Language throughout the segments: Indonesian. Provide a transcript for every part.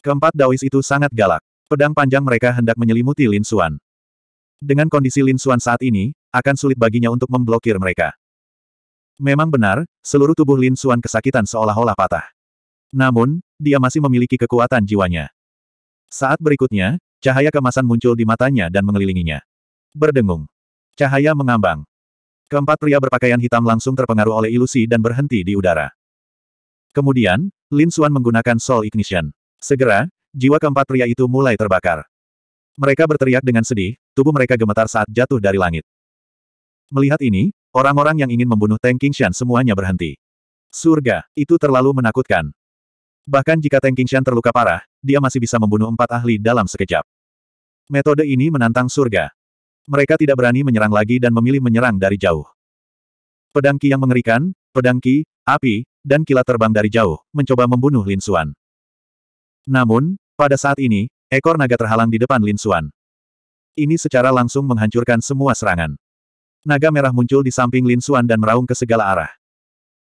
Keempat Daois itu sangat galak. Pedang panjang mereka hendak menyelimuti Lin Xuan. Dengan kondisi Lin Xuan saat ini, akan sulit baginya untuk memblokir mereka. Memang benar, seluruh tubuh Lin Xuan kesakitan seolah-olah patah. Namun, dia masih memiliki kekuatan jiwanya. Saat berikutnya, cahaya kemasan muncul di matanya dan mengelilinginya. Berdengung. Cahaya mengambang. Keempat pria berpakaian hitam langsung terpengaruh oleh ilusi dan berhenti di udara. Kemudian, Lin Xuan menggunakan Soul Ignition. Segera, jiwa keempat pria itu mulai terbakar. Mereka berteriak dengan sedih, tubuh mereka gemetar saat jatuh dari langit. Melihat ini, orang-orang yang ingin membunuh Teng Qingshan semuanya berhenti. Surga, itu terlalu menakutkan. Bahkan jika Teng Qingshan terluka parah, dia masih bisa membunuh empat ahli dalam sekejap. Metode ini menantang surga. Mereka tidak berani menyerang lagi dan memilih menyerang dari jauh. Pedang Ki yang mengerikan, pedang Ki, api, dan kilat terbang dari jauh, mencoba membunuh Lin Suan. Namun, pada saat ini, ekor naga terhalang di depan Lin Xuan. Ini secara langsung menghancurkan semua serangan. Naga merah muncul di samping Lin Xuan dan meraung ke segala arah.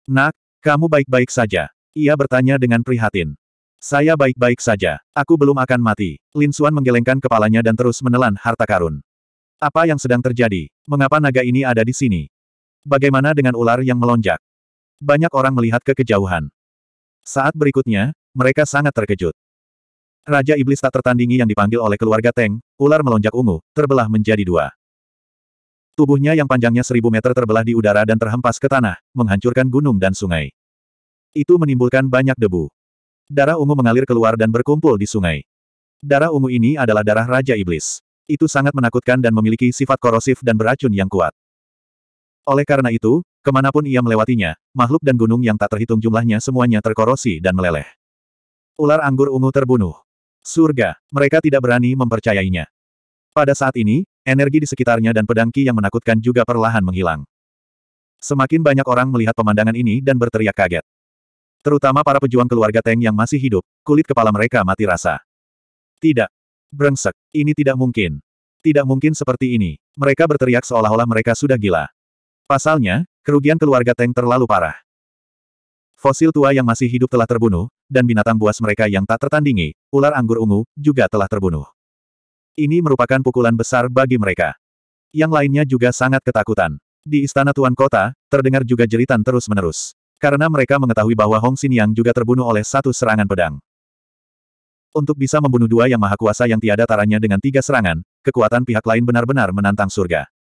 Nak, kamu baik-baik saja. Ia bertanya dengan prihatin. Saya baik-baik saja. Aku belum akan mati. Lin Xuan menggelengkan kepalanya dan terus menelan harta karun. Apa yang sedang terjadi? Mengapa naga ini ada di sini? Bagaimana dengan ular yang melonjak? Banyak orang melihat ke kejauhan. Saat berikutnya, mereka sangat terkejut. Raja Iblis tak tertandingi yang dipanggil oleh keluarga Teng, ular melonjak ungu, terbelah menjadi dua. Tubuhnya yang panjangnya seribu meter terbelah di udara dan terhempas ke tanah, menghancurkan gunung dan sungai. Itu menimbulkan banyak debu. Darah ungu mengalir keluar dan berkumpul di sungai. Darah ungu ini adalah darah Raja Iblis. Itu sangat menakutkan dan memiliki sifat korosif dan beracun yang kuat. Oleh karena itu, kemanapun ia melewatinya, makhluk dan gunung yang tak terhitung jumlahnya semuanya terkorosi dan meleleh. Ular anggur ungu terbunuh. Surga. Mereka tidak berani mempercayainya. Pada saat ini, energi di sekitarnya dan pedang Ki yang menakutkan juga perlahan menghilang. Semakin banyak orang melihat pemandangan ini dan berteriak kaget. Terutama para pejuang keluarga Teng yang masih hidup, kulit kepala mereka mati rasa. Tidak. Brengsek. Ini tidak mungkin. Tidak mungkin seperti ini. Mereka berteriak seolah-olah mereka sudah gila. Pasalnya, kerugian keluarga Teng terlalu parah. Fosil tua yang masih hidup telah terbunuh, dan binatang buas mereka yang tak tertandingi, ular anggur ungu, juga telah terbunuh. Ini merupakan pukulan besar bagi mereka. Yang lainnya juga sangat ketakutan. Di istana Tuan Kota, terdengar juga jeritan terus-menerus. Karena mereka mengetahui bahwa Hong Xin Yang juga terbunuh oleh satu serangan pedang. Untuk bisa membunuh dua yang maha kuasa yang tiada taranya dengan tiga serangan, kekuatan pihak lain benar-benar menantang surga.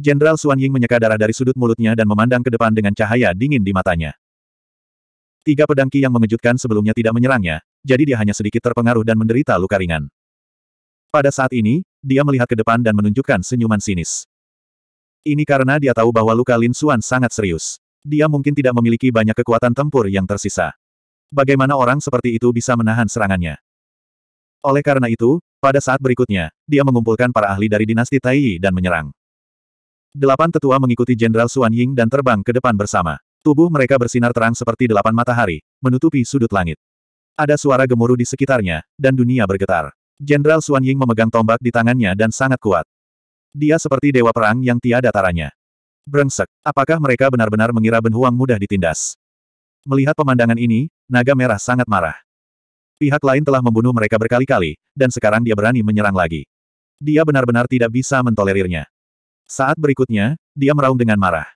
Jenderal Suan Ying menyeka darah dari sudut mulutnya dan memandang ke depan dengan cahaya dingin di matanya. Tiga pedangki yang mengejutkan sebelumnya tidak menyerangnya, jadi dia hanya sedikit terpengaruh dan menderita luka ringan. Pada saat ini, dia melihat ke depan dan menunjukkan senyuman sinis. Ini karena dia tahu bahwa luka Lin Xuan sangat serius. Dia mungkin tidak memiliki banyak kekuatan tempur yang tersisa. Bagaimana orang seperti itu bisa menahan serangannya? Oleh karena itu, pada saat berikutnya, dia mengumpulkan para ahli dari dinasti Taiyi dan menyerang. Delapan tetua mengikuti Jenderal Xuan Ying dan terbang ke depan bersama. Tubuh mereka bersinar terang seperti delapan matahari, menutupi sudut langit. Ada suara gemuruh di sekitarnya, dan dunia bergetar. Jenderal Xuan Ying memegang tombak di tangannya dan sangat kuat. Dia seperti dewa perang yang tiada taranya. Brengsek, apakah mereka benar-benar mengira Ben Huang mudah ditindas? Melihat pemandangan ini, naga merah sangat marah. Pihak lain telah membunuh mereka berkali-kali, dan sekarang dia berani menyerang lagi. Dia benar-benar tidak bisa mentolerirnya. Saat berikutnya, dia meraung dengan marah.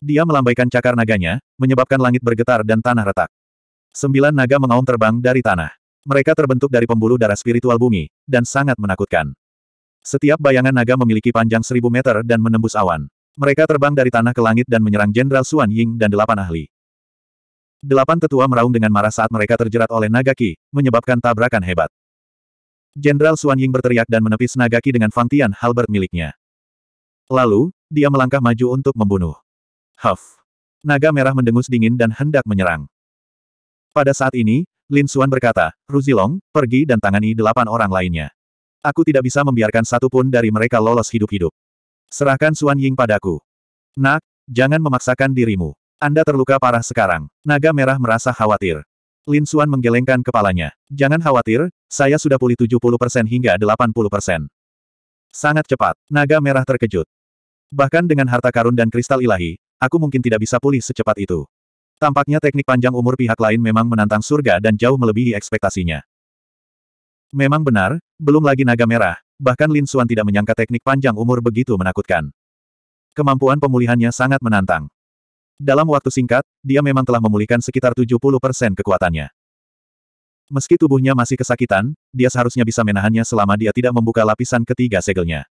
Dia melambaikan cakar naganya, menyebabkan langit bergetar dan tanah retak. Sembilan naga mengaum terbang dari tanah. Mereka terbentuk dari pembuluh darah spiritual bumi, dan sangat menakutkan. Setiap bayangan naga memiliki panjang seribu meter dan menembus awan. Mereka terbang dari tanah ke langit dan menyerang Jenderal Suan Ying dan delapan ahli. Delapan tetua meraung dengan marah saat mereka terjerat oleh naga ki, menyebabkan tabrakan hebat. Jenderal Suan Ying berteriak dan menepis Nagaki dengan Fangtian halberd miliknya. Lalu, dia melangkah maju untuk membunuh. Huff. Naga merah mendengus dingin dan hendak menyerang. Pada saat ini, Lin Xuan berkata, Ruzilong, pergi dan tangani delapan orang lainnya. Aku tidak bisa membiarkan satu pun dari mereka lolos hidup-hidup. Serahkan Xuan Ying padaku. Nak, jangan memaksakan dirimu. Anda terluka parah sekarang. Naga merah merasa khawatir. Lin Xuan menggelengkan kepalanya. Jangan khawatir, saya sudah pulih 70% hingga 80%. Sangat cepat, naga merah terkejut. Bahkan dengan harta karun dan kristal ilahi, aku mungkin tidak bisa pulih secepat itu. Tampaknya teknik panjang umur pihak lain memang menantang surga dan jauh melebihi ekspektasinya. Memang benar, belum lagi naga merah, bahkan Lin Suan tidak menyangka teknik panjang umur begitu menakutkan. Kemampuan pemulihannya sangat menantang. Dalam waktu singkat, dia memang telah memulihkan sekitar 70% kekuatannya. Meski tubuhnya masih kesakitan, dia seharusnya bisa menahannya selama dia tidak membuka lapisan ketiga segelnya.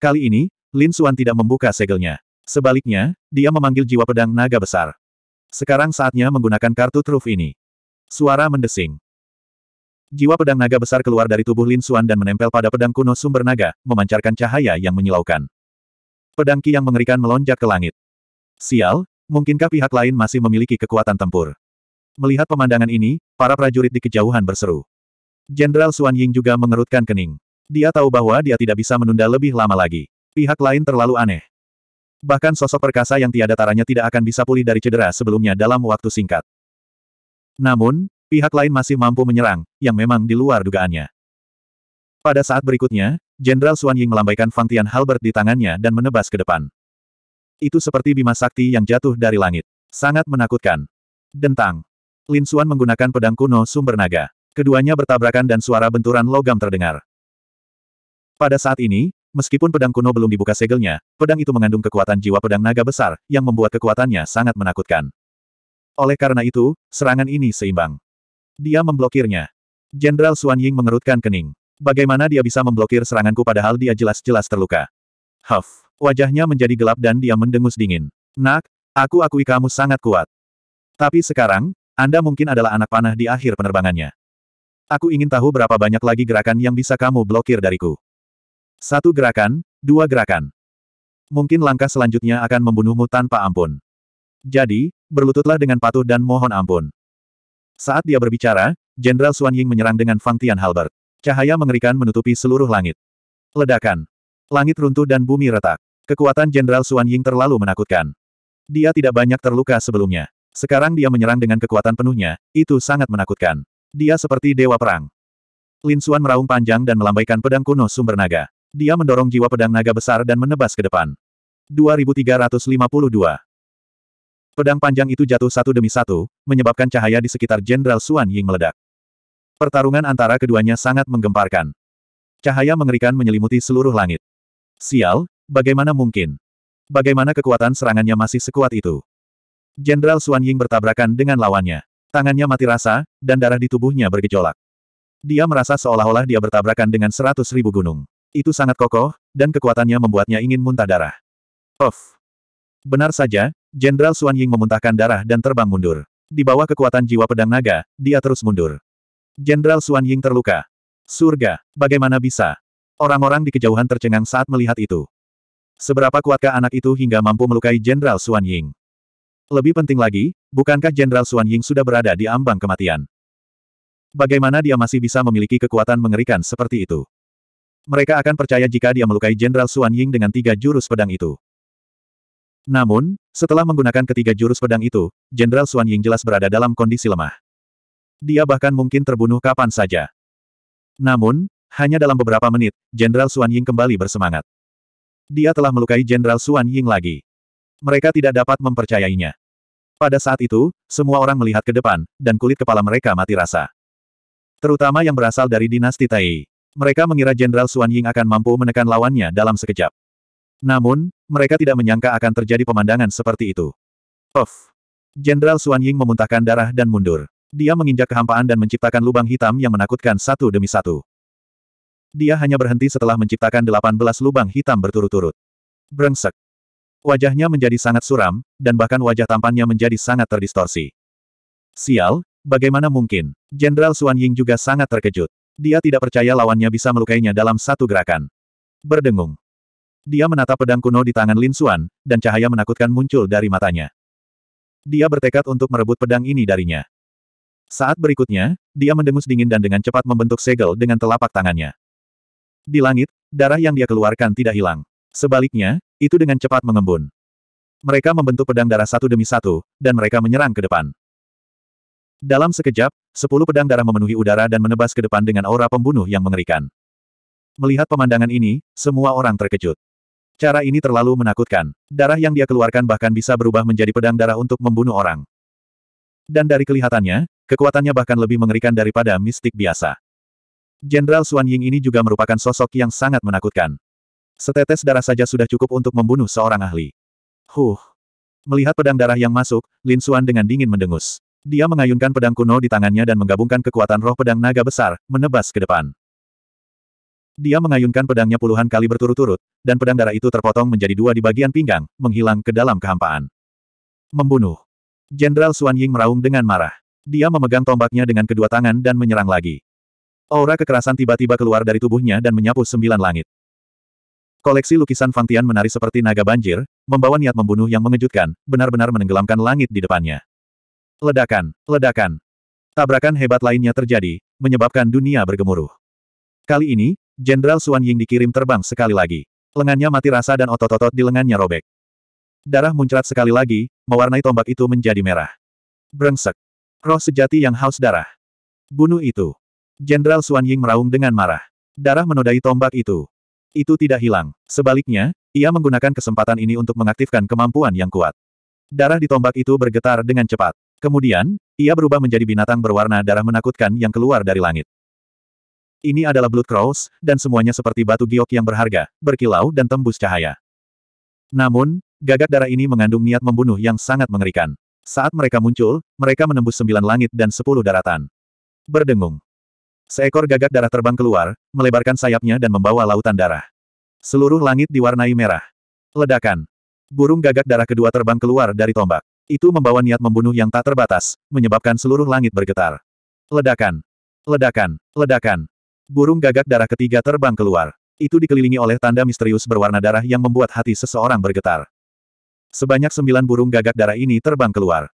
Kali ini, Lin Suan tidak membuka segelnya. Sebaliknya, dia memanggil jiwa pedang naga besar. Sekarang saatnya menggunakan kartu truf ini. Suara mendesing. Jiwa pedang naga besar keluar dari tubuh Lin Xuan dan menempel pada pedang kuno sumber naga, memancarkan cahaya yang menyilaukan. Pedang Ki yang mengerikan melonjak ke langit. Sial, mungkinkah pihak lain masih memiliki kekuatan tempur? Melihat pemandangan ini, para prajurit di kejauhan berseru. Jenderal Xuan Ying juga mengerutkan kening. Dia tahu bahwa dia tidak bisa menunda lebih lama lagi. Pihak lain terlalu aneh. Bahkan sosok perkasa yang tiada taranya tidak akan bisa pulih dari cedera sebelumnya dalam waktu singkat. Namun, pihak lain masih mampu menyerang, yang memang di luar dugaannya. Pada saat berikutnya, Jenderal Suan Ying melambaikan Fang Tian Halbert di tangannya dan menebas ke depan. Itu seperti bima sakti yang jatuh dari langit. Sangat menakutkan. Dentang. Lin Suan menggunakan pedang kuno sumber naga. Keduanya bertabrakan dan suara benturan logam terdengar. Pada saat ini, Meskipun pedang kuno belum dibuka segelnya, pedang itu mengandung kekuatan jiwa pedang naga besar, yang membuat kekuatannya sangat menakutkan. Oleh karena itu, serangan ini seimbang. Dia memblokirnya. Jenderal Suan Ying mengerutkan kening. Bagaimana dia bisa memblokir seranganku padahal dia jelas-jelas terluka? Huff. Wajahnya menjadi gelap dan dia mendengus dingin. Nak, aku akui kamu sangat kuat. Tapi sekarang, Anda mungkin adalah anak panah di akhir penerbangannya. Aku ingin tahu berapa banyak lagi gerakan yang bisa kamu blokir dariku. Satu gerakan, dua gerakan. Mungkin langkah selanjutnya akan membunuhmu tanpa ampun. Jadi, berlututlah dengan patuh dan mohon ampun. Saat dia berbicara, Jenderal suan Ying menyerang dengan Fang Tian Halbert. Cahaya mengerikan menutupi seluruh langit. Ledakan. Langit runtuh dan bumi retak. Kekuatan Jenderal suan Ying terlalu menakutkan. Dia tidak banyak terluka sebelumnya. Sekarang dia menyerang dengan kekuatan penuhnya, itu sangat menakutkan. Dia seperti dewa perang. Lin Xuan meraung panjang dan melambaikan pedang kuno sumber naga. Dia mendorong jiwa pedang naga besar dan menebas ke depan. 2352. Pedang panjang itu jatuh satu demi satu, menyebabkan cahaya di sekitar Jenderal Suan Ying meledak. Pertarungan antara keduanya sangat menggemparkan. Cahaya mengerikan menyelimuti seluruh langit. Sial, bagaimana mungkin? Bagaimana kekuatan serangannya masih sekuat itu? Jenderal Suan Ying bertabrakan dengan lawannya. Tangannya mati rasa, dan darah di tubuhnya bergejolak. Dia merasa seolah-olah dia bertabrakan dengan seratus ribu gunung. Itu sangat kokoh, dan kekuatannya membuatnya ingin muntah darah. Of, Benar saja, Jenderal Suan Ying memuntahkan darah dan terbang mundur. Di bawah kekuatan jiwa pedang naga, dia terus mundur. Jenderal Suan Ying terluka. Surga, bagaimana bisa? Orang-orang di kejauhan tercengang saat melihat itu. Seberapa kuatkah anak itu hingga mampu melukai Jenderal Suan Ying? Lebih penting lagi, bukankah Jenderal Suan Ying sudah berada di ambang kematian? Bagaimana dia masih bisa memiliki kekuatan mengerikan seperti itu? mereka akan percaya jika dia melukai Jenderal Suan Ying dengan tiga jurus pedang itu. Namun, setelah menggunakan ketiga jurus pedang itu, Jenderal Suan Ying jelas berada dalam kondisi lemah. Dia bahkan mungkin terbunuh kapan saja. Namun, hanya dalam beberapa menit, Jenderal Suan Ying kembali bersemangat. Dia telah melukai Jenderal Suan Ying lagi. Mereka tidak dapat mempercayainya. Pada saat itu, semua orang melihat ke depan, dan kulit kepala mereka mati rasa. Terutama yang berasal dari dinasti Tai. Mereka mengira Jenderal Suan Ying akan mampu menekan lawannya dalam sekejap. Namun, mereka tidak menyangka akan terjadi pemandangan seperti itu. Of! Jenderal Suan Ying memuntahkan darah dan mundur. Dia menginjak kehampaan dan menciptakan lubang hitam yang menakutkan satu demi satu. Dia hanya berhenti setelah menciptakan 18 lubang hitam berturut-turut. Brengsek. Wajahnya menjadi sangat suram, dan bahkan wajah tampannya menjadi sangat terdistorsi. Sial, bagaimana mungkin? Jenderal Suan Ying juga sangat terkejut. Dia tidak percaya lawannya bisa melukainya dalam satu gerakan. Berdengung. Dia menatap pedang kuno di tangan Lin Xuan, dan cahaya menakutkan muncul dari matanya. Dia bertekad untuk merebut pedang ini darinya. Saat berikutnya, dia mendengus dingin dan dengan cepat membentuk segel dengan telapak tangannya. Di langit, darah yang dia keluarkan tidak hilang. Sebaliknya, itu dengan cepat mengembun. Mereka membentuk pedang darah satu demi satu, dan mereka menyerang ke depan. Dalam sekejap, sepuluh pedang darah memenuhi udara dan menebas ke depan dengan aura pembunuh yang mengerikan. Melihat pemandangan ini, semua orang terkejut. Cara ini terlalu menakutkan. Darah yang dia keluarkan bahkan bisa berubah menjadi pedang darah untuk membunuh orang. Dan dari kelihatannya, kekuatannya bahkan lebih mengerikan daripada mistik biasa. Jenderal Xuan Ying ini juga merupakan sosok yang sangat menakutkan. Setetes darah saja sudah cukup untuk membunuh seorang ahli. Huh. Melihat pedang darah yang masuk, Lin Xuan dengan dingin mendengus. Dia mengayunkan pedang kuno di tangannya dan menggabungkan kekuatan roh pedang naga besar, menebas ke depan. Dia mengayunkan pedangnya puluhan kali berturut-turut, dan pedang darah itu terpotong menjadi dua di bagian pinggang, menghilang ke dalam kehampaan. Membunuh. Jenderal Suan Ying meraung dengan marah. Dia memegang tombaknya dengan kedua tangan dan menyerang lagi. Aura kekerasan tiba-tiba keluar dari tubuhnya dan menyapu sembilan langit. Koleksi lukisan Fang Tian menari seperti naga banjir, membawa niat membunuh yang mengejutkan, benar-benar menenggelamkan langit di depannya. Ledakan, ledakan. Tabrakan hebat lainnya terjadi, menyebabkan dunia bergemuruh. Kali ini, Jenderal Suan Ying dikirim terbang sekali lagi. Lengannya mati rasa dan otot-otot di lengannya robek. Darah muncrat sekali lagi, mewarnai tombak itu menjadi merah. Brengsek. Roh sejati yang haus darah. Bunuh itu. Jenderal Suan Ying meraung dengan marah. Darah menodai tombak itu. Itu tidak hilang. Sebaliknya, ia menggunakan kesempatan ini untuk mengaktifkan kemampuan yang kuat. Darah di tombak itu bergetar dengan cepat. Kemudian, ia berubah menjadi binatang berwarna darah menakutkan yang keluar dari langit. Ini adalah Blood Crows, dan semuanya seperti batu giok yang berharga, berkilau dan tembus cahaya. Namun, gagak darah ini mengandung niat membunuh yang sangat mengerikan. Saat mereka muncul, mereka menembus sembilan langit dan sepuluh daratan. Berdengung. Seekor gagak darah terbang keluar, melebarkan sayapnya dan membawa lautan darah. Seluruh langit diwarnai merah. Ledakan. Burung gagak darah kedua terbang keluar dari tombak. Itu membawa niat membunuh yang tak terbatas, menyebabkan seluruh langit bergetar. Ledakan! Ledakan! Ledakan! Burung gagak darah ketiga terbang keluar. Itu dikelilingi oleh tanda misterius berwarna darah yang membuat hati seseorang bergetar. Sebanyak sembilan burung gagak darah ini terbang keluar.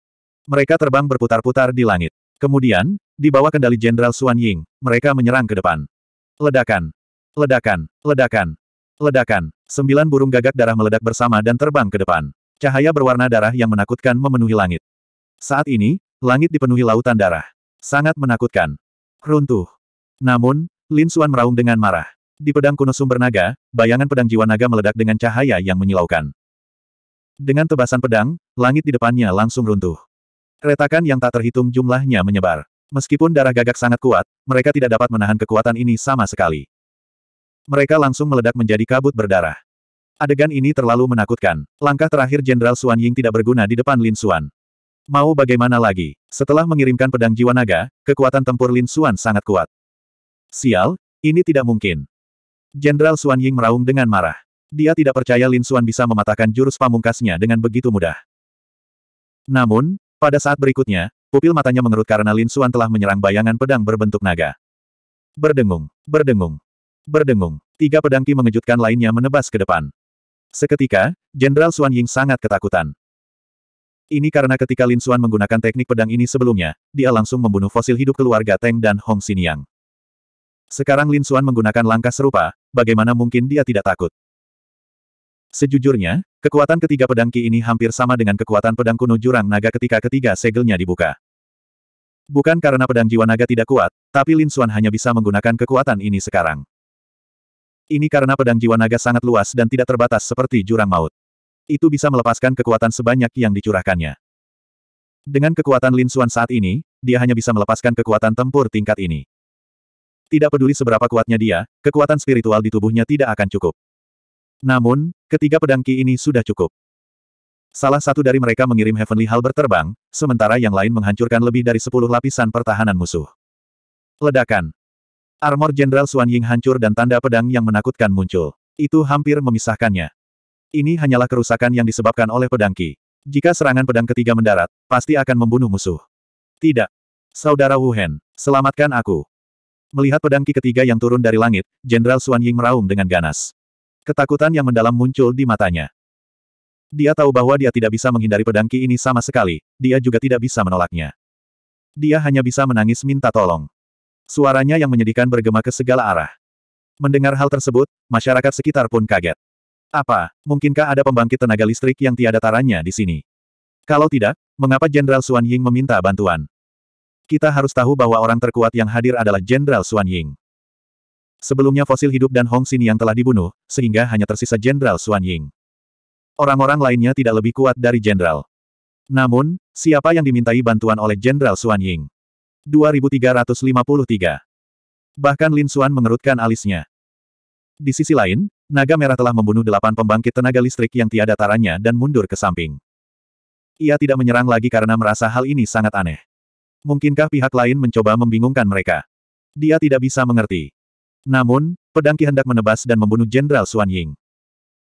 Mereka terbang berputar-putar di langit. Kemudian, di bawah kendali Jenderal Xuan Ying, mereka menyerang ke depan. Ledakan! Ledakan! Ledakan! Ledakan! Sembilan burung gagak darah meledak bersama dan terbang ke depan. Cahaya berwarna darah yang menakutkan memenuhi langit. Saat ini, langit dipenuhi lautan darah. Sangat menakutkan. Runtuh. Namun, Lin Suan meraung dengan marah. Di pedang kuno sumber naga, bayangan pedang jiwa naga meledak dengan cahaya yang menyilaukan. Dengan tebasan pedang, langit di depannya langsung runtuh. Retakan yang tak terhitung jumlahnya menyebar. Meskipun darah gagak sangat kuat, mereka tidak dapat menahan kekuatan ini sama sekali. Mereka langsung meledak menjadi kabut berdarah. Adegan ini terlalu menakutkan. Langkah terakhir Jenderal Suan Ying tidak berguna di depan Lin Suan. Mau bagaimana lagi? Setelah mengirimkan pedang jiwa naga, kekuatan tempur Lin Suan sangat kuat. Sial, ini tidak mungkin. Jenderal Suan Ying meraung dengan marah. Dia tidak percaya Lin Suan bisa mematahkan jurus pamungkasnya dengan begitu mudah. Namun, pada saat berikutnya, pupil matanya mengerut karena Lin Suan telah menyerang bayangan pedang berbentuk naga. Berdengung, berdengung, berdengung. Tiga pedang ki mengejutkan lainnya menebas ke depan. Seketika, Jenderal Suan Ying sangat ketakutan. Ini karena ketika Lin Suan menggunakan teknik pedang ini sebelumnya, dia langsung membunuh fosil hidup keluarga Teng dan Hong Xinyang. Sekarang Lin Suan menggunakan langkah serupa, bagaimana mungkin dia tidak takut? Sejujurnya, kekuatan ketiga pedang Qi ini hampir sama dengan kekuatan pedang kuno jurang naga ketika ketiga segelnya dibuka. Bukan karena pedang jiwa naga tidak kuat, tapi Lin Suan hanya bisa menggunakan kekuatan ini sekarang. Ini karena pedang jiwa naga sangat luas dan tidak terbatas seperti jurang maut. Itu bisa melepaskan kekuatan sebanyak yang dicurahkannya. Dengan kekuatan Lin Xuan saat ini, dia hanya bisa melepaskan kekuatan tempur tingkat ini. Tidak peduli seberapa kuatnya dia, kekuatan spiritual di tubuhnya tidak akan cukup. Namun, ketiga pedang Ki ini sudah cukup. Salah satu dari mereka mengirim Heavenly Hal berterbang, sementara yang lain menghancurkan lebih dari sepuluh lapisan pertahanan musuh. Ledakan. Armor Jenderal Suan Ying hancur dan tanda pedang yang menakutkan muncul. Itu hampir memisahkannya. Ini hanyalah kerusakan yang disebabkan oleh pedang Qi. Jika serangan pedang ketiga mendarat, pasti akan membunuh musuh. Tidak. Saudara Wu Hen, selamatkan aku. Melihat pedang Qi ketiga yang turun dari langit, Jenderal Suan Ying meraung dengan ganas. Ketakutan yang mendalam muncul di matanya. Dia tahu bahwa dia tidak bisa menghindari pedang Qi ini sama sekali, dia juga tidak bisa menolaknya. Dia hanya bisa menangis minta tolong. Suaranya yang menyedihkan bergema ke segala arah. Mendengar hal tersebut, masyarakat sekitar pun kaget. Apa, mungkinkah ada pembangkit tenaga listrik yang tiada taranya di sini? Kalau tidak, mengapa Jenderal Xuan Ying meminta bantuan? Kita harus tahu bahwa orang terkuat yang hadir adalah Jenderal Xuan Ying. Sebelumnya fosil hidup dan Hong Xin yang telah dibunuh, sehingga hanya tersisa Jenderal Xuan Ying. Orang-orang lainnya tidak lebih kuat dari Jenderal. Namun, siapa yang dimintai bantuan oleh Jenderal Xuan Ying? 2353. Bahkan Lin Xuan mengerutkan alisnya. Di sisi lain, naga merah telah membunuh delapan pembangkit tenaga listrik yang tiada taranya dan mundur ke samping. Ia tidak menyerang lagi karena merasa hal ini sangat aneh. Mungkinkah pihak lain mencoba membingungkan mereka? Dia tidak bisa mengerti. Namun, pedang Ki hendak menebas dan membunuh Jenderal Xuan Ying.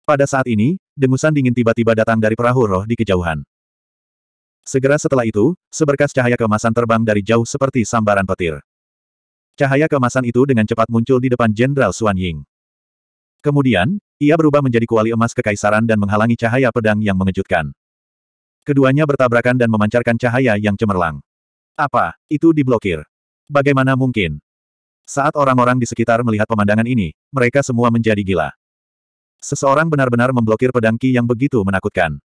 Pada saat ini, dengusan dingin tiba-tiba datang dari perahu roh di kejauhan. Segera setelah itu, seberkas cahaya kemasan terbang dari jauh seperti sambaran petir. Cahaya kemasan itu dengan cepat muncul di depan Jenderal Suan Ying. Kemudian, ia berubah menjadi kuali emas kekaisaran dan menghalangi cahaya pedang yang mengejutkan. Keduanya bertabrakan dan memancarkan cahaya yang cemerlang. Apa? Itu diblokir. Bagaimana mungkin? Saat orang-orang di sekitar melihat pemandangan ini, mereka semua menjadi gila. Seseorang benar-benar memblokir pedang Ki yang begitu menakutkan.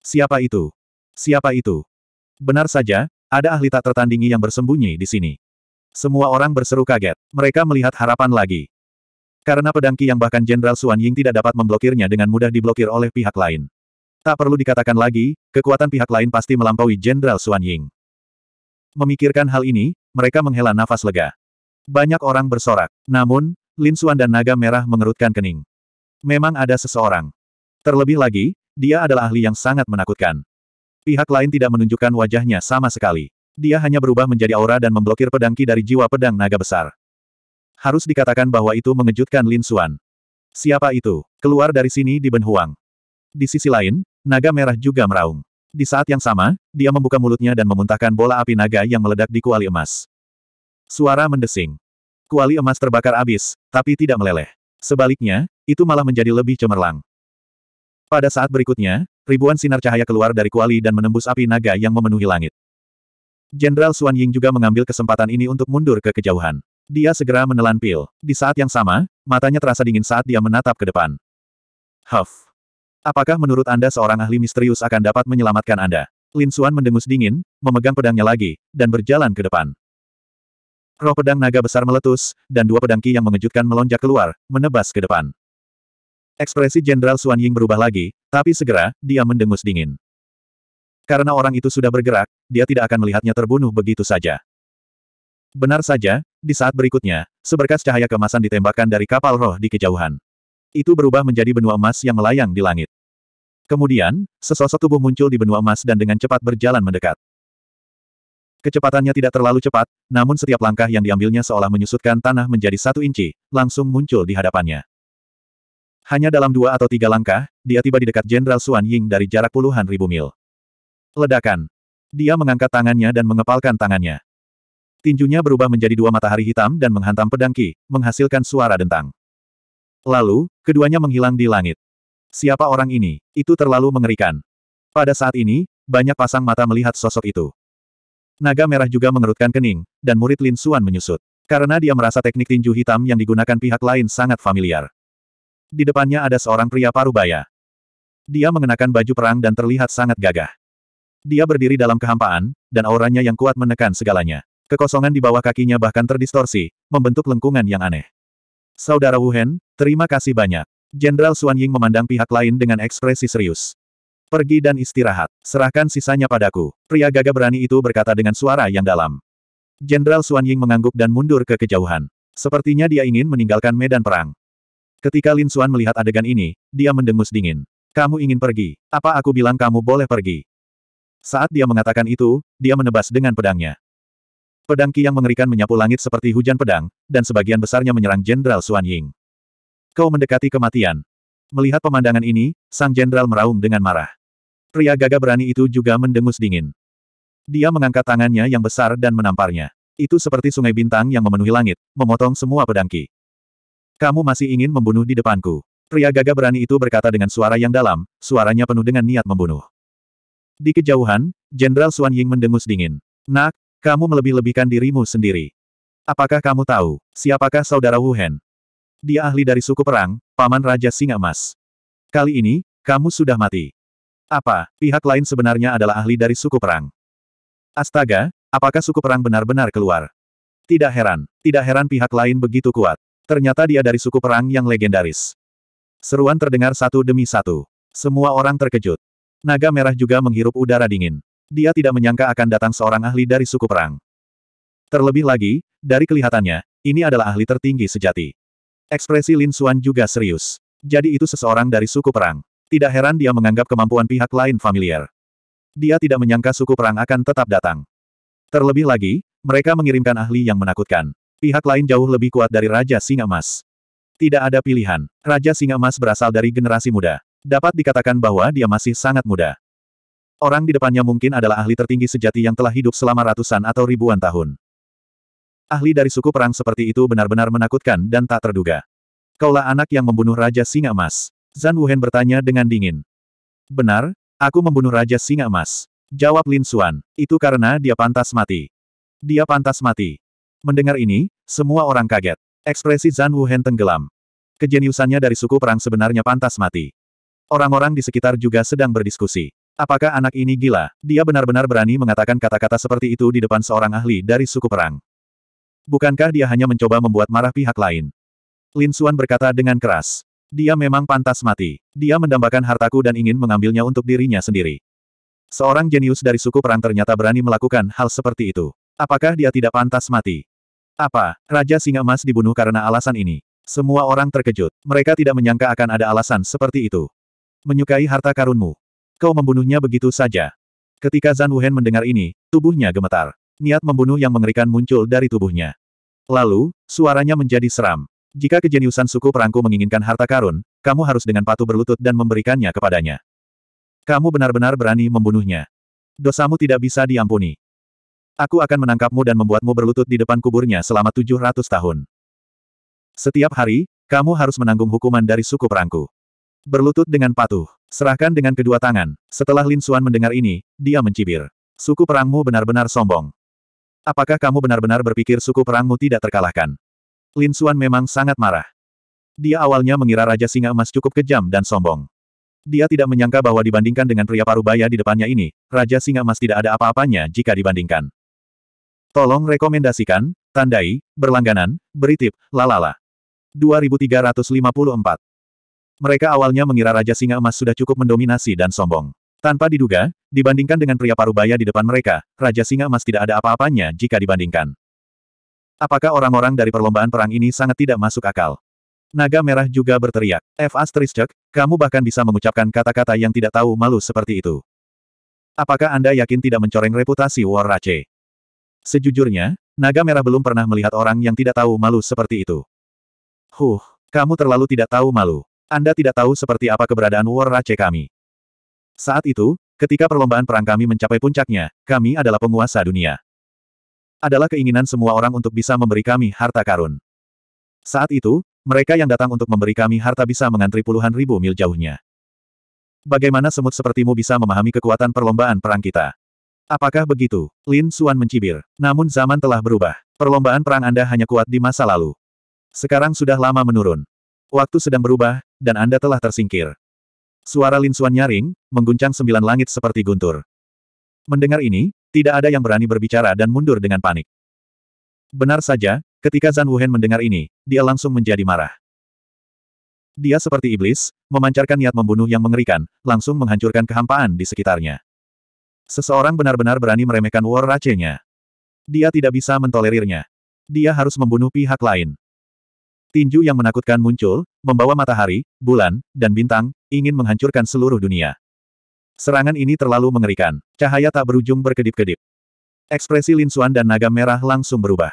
Siapa itu? Siapa itu? Benar saja, ada ahli tak tertandingi yang bersembunyi di sini. Semua orang berseru kaget. Mereka melihat harapan lagi. Karena pedangki yang bahkan Jenderal Suan Ying tidak dapat memblokirnya dengan mudah diblokir oleh pihak lain. Tak perlu dikatakan lagi, kekuatan pihak lain pasti melampaui Jenderal Suan Ying. Memikirkan hal ini, mereka menghela nafas lega. Banyak orang bersorak. Namun, Lin Suan dan Naga Merah mengerutkan kening. Memang ada seseorang. Terlebih lagi, dia adalah ahli yang sangat menakutkan. Pihak lain tidak menunjukkan wajahnya sama sekali. Dia hanya berubah menjadi aura dan memblokir pedang Ki dari jiwa pedang naga besar. Harus dikatakan bahwa itu mengejutkan Lin Xuan. Siapa itu? Keluar dari sini di Benhuang. Di sisi lain, naga merah juga meraung. Di saat yang sama, dia membuka mulutnya dan memuntahkan bola api naga yang meledak di kuali emas. Suara mendesing. Kuali emas terbakar abis, tapi tidak meleleh. Sebaliknya, itu malah menjadi lebih cemerlang. Pada saat berikutnya, Ribuan sinar cahaya keluar dari kuali dan menembus api naga yang memenuhi langit. Jenderal Xuan Ying juga mengambil kesempatan ini untuk mundur ke kejauhan. Dia segera menelan pil. Di saat yang sama, matanya terasa dingin saat dia menatap ke depan. Huff. Apakah menurut Anda seorang ahli misterius akan dapat menyelamatkan Anda? Lin Xuan mendengus dingin, memegang pedangnya lagi, dan berjalan ke depan. Roh pedang naga besar meletus, dan dua pedang ki yang mengejutkan melonjak keluar, menebas ke depan. Ekspresi Jenderal Suan Ying berubah lagi, tapi segera, dia mendengus dingin. Karena orang itu sudah bergerak, dia tidak akan melihatnya terbunuh begitu saja. Benar saja, di saat berikutnya, seberkas cahaya kemasan ditembakkan dari kapal roh di kejauhan. Itu berubah menjadi benua emas yang melayang di langit. Kemudian, sesosok tubuh muncul di benua emas dan dengan cepat berjalan mendekat. Kecepatannya tidak terlalu cepat, namun setiap langkah yang diambilnya seolah menyusutkan tanah menjadi satu inci, langsung muncul di hadapannya. Hanya dalam dua atau tiga langkah, dia tiba di dekat Jenderal Suan Ying dari jarak puluhan ribu mil. Ledakan. Dia mengangkat tangannya dan mengepalkan tangannya. Tinjunya berubah menjadi dua matahari hitam dan menghantam pedang Qi, menghasilkan suara dentang. Lalu, keduanya menghilang di langit. Siapa orang ini? Itu terlalu mengerikan. Pada saat ini, banyak pasang mata melihat sosok itu. Naga merah juga mengerutkan kening, dan murid Lin Suan menyusut. Karena dia merasa teknik tinju hitam yang digunakan pihak lain sangat familiar. Di depannya ada seorang pria parubaya. Dia mengenakan baju perang dan terlihat sangat gagah. Dia berdiri dalam kehampaan, dan auranya yang kuat menekan segalanya. Kekosongan di bawah kakinya bahkan terdistorsi, membentuk lengkungan yang aneh. Saudara Wu terima kasih banyak. Jenderal Xuan Ying memandang pihak lain dengan ekspresi serius. Pergi dan istirahat. Serahkan sisanya padaku. Pria gagah berani itu berkata dengan suara yang dalam. Jenderal Xuan Ying mengangguk dan mundur ke kejauhan. Sepertinya dia ingin meninggalkan medan perang. Ketika Lin Xuan melihat adegan ini, dia mendengus dingin. Kamu ingin pergi. Apa aku bilang kamu boleh pergi? Saat dia mengatakan itu, dia menebas dengan pedangnya. Pedang yang mengerikan menyapu langit seperti hujan pedang, dan sebagian besarnya menyerang Jenderal Xuan Ying. Kau mendekati kematian. Melihat pemandangan ini, sang jenderal meraung dengan marah. Pria gagah berani itu juga mendengus dingin. Dia mengangkat tangannya yang besar dan menamparnya. Itu seperti sungai bintang yang memenuhi langit, memotong semua pedangki. Kamu masih ingin membunuh di depanku. Pria gagah berani itu berkata dengan suara yang dalam, suaranya penuh dengan niat membunuh. Di kejauhan, Jenderal Suan Ying mendengus dingin. Nak, kamu melebih-lebihkan dirimu sendiri. Apakah kamu tahu, siapakah saudara Wu Hen? Dia ahli dari suku perang, paman Raja Singa Emas. Kali ini, kamu sudah mati. Apa, pihak lain sebenarnya adalah ahli dari suku perang? Astaga, apakah suku perang benar-benar keluar? Tidak heran, tidak heran pihak lain begitu kuat. Ternyata dia dari suku perang yang legendaris. Seruan terdengar satu demi satu. Semua orang terkejut. Naga merah juga menghirup udara dingin. Dia tidak menyangka akan datang seorang ahli dari suku perang. Terlebih lagi, dari kelihatannya, ini adalah ahli tertinggi sejati. Ekspresi Lin Xuan juga serius. Jadi itu seseorang dari suku perang. Tidak heran dia menganggap kemampuan pihak lain familiar. Dia tidak menyangka suku perang akan tetap datang. Terlebih lagi, mereka mengirimkan ahli yang menakutkan. Pihak lain jauh lebih kuat dari Raja Singa Emas. Tidak ada pilihan. Raja Singa Emas berasal dari generasi muda. Dapat dikatakan bahwa dia masih sangat muda. Orang di depannya mungkin adalah ahli tertinggi sejati yang telah hidup selama ratusan atau ribuan tahun. Ahli dari suku perang seperti itu benar-benar menakutkan dan tak terduga. Kaulah anak yang membunuh Raja Singa Emas, Zan Wuhen bertanya dengan dingin. Benar, aku membunuh Raja Singa Emas, Jawab Lin Xuan, itu karena dia pantas mati. Dia pantas mati. Mendengar ini, semua orang kaget. Ekspresi Zhan Wuhen tenggelam. Kejeniusannya dari suku perang sebenarnya pantas mati. Orang-orang di sekitar juga sedang berdiskusi. Apakah anak ini gila? Dia benar-benar berani mengatakan kata-kata seperti itu di depan seorang ahli dari suku perang. Bukankah dia hanya mencoba membuat marah pihak lain? Lin Xuan berkata dengan keras. Dia memang pantas mati. Dia mendambakan hartaku dan ingin mengambilnya untuk dirinya sendiri. Seorang jenius dari suku perang ternyata berani melakukan hal seperti itu. Apakah dia tidak pantas mati? Apa, Raja Singa emas dibunuh karena alasan ini? Semua orang terkejut. Mereka tidak menyangka akan ada alasan seperti itu. Menyukai harta karunmu. Kau membunuhnya begitu saja. Ketika Zan Wuhen mendengar ini, tubuhnya gemetar. Niat membunuh yang mengerikan muncul dari tubuhnya. Lalu, suaranya menjadi seram. Jika kejeniusan suku perangku menginginkan harta karun, kamu harus dengan patuh berlutut dan memberikannya kepadanya. Kamu benar-benar berani membunuhnya. Dosamu tidak bisa diampuni. Aku akan menangkapmu dan membuatmu berlutut di depan kuburnya selama 700 tahun. Setiap hari, kamu harus menanggung hukuman dari suku perangku. Berlutut dengan patuh. Serahkan dengan kedua tangan. Setelah Lin Xuan mendengar ini, dia mencibir. Suku perangmu benar-benar sombong. Apakah kamu benar-benar berpikir suku perangmu tidak terkalahkan? Lin Xuan memang sangat marah. Dia awalnya mengira Raja Singa Emas cukup kejam dan sombong. Dia tidak menyangka bahwa dibandingkan dengan pria parubaya di depannya ini, Raja Singa Emas tidak ada apa-apanya jika dibandingkan. Tolong rekomendasikan, tandai, berlangganan, beri tip, lalala. 2354 Mereka awalnya mengira Raja Singa Emas sudah cukup mendominasi dan sombong. Tanpa diduga, dibandingkan dengan pria parubaya di depan mereka, Raja Singa Emas tidak ada apa-apanya jika dibandingkan. Apakah orang-orang dari perlombaan perang ini sangat tidak masuk akal? Naga Merah juga berteriak. F. Astrischek, kamu bahkan bisa mengucapkan kata-kata yang tidak tahu malu seperti itu. Apakah Anda yakin tidak mencoreng reputasi War Sejujurnya, naga merah belum pernah melihat orang yang tidak tahu malu seperti itu. Huh, kamu terlalu tidak tahu malu. Anda tidak tahu seperti apa keberadaan War Rache kami. Saat itu, ketika perlombaan perang kami mencapai puncaknya, kami adalah penguasa dunia. Adalah keinginan semua orang untuk bisa memberi kami harta karun. Saat itu, mereka yang datang untuk memberi kami harta bisa mengantri puluhan ribu mil jauhnya. Bagaimana semut sepertimu bisa memahami kekuatan perlombaan perang kita? Apakah begitu? Lin Suan mencibir. Namun zaman telah berubah. Perlombaan perang Anda hanya kuat di masa lalu. Sekarang sudah lama menurun. Waktu sedang berubah, dan Anda telah tersingkir. Suara Lin Suan nyaring, mengguncang sembilan langit seperti guntur. Mendengar ini, tidak ada yang berani berbicara dan mundur dengan panik. Benar saja, ketika Zan Wuhen mendengar ini, dia langsung menjadi marah. Dia seperti iblis, memancarkan niat membunuh yang mengerikan, langsung menghancurkan kehampaan di sekitarnya. Seseorang benar-benar berani meremehkan War Racenya. Dia tidak bisa mentolerirnya. Dia harus membunuh pihak lain. Tinju yang menakutkan muncul, membawa matahari, bulan, dan bintang, ingin menghancurkan seluruh dunia. Serangan ini terlalu mengerikan. Cahaya tak berujung berkedip-kedip. Ekspresi Lin Xuan dan naga merah langsung berubah.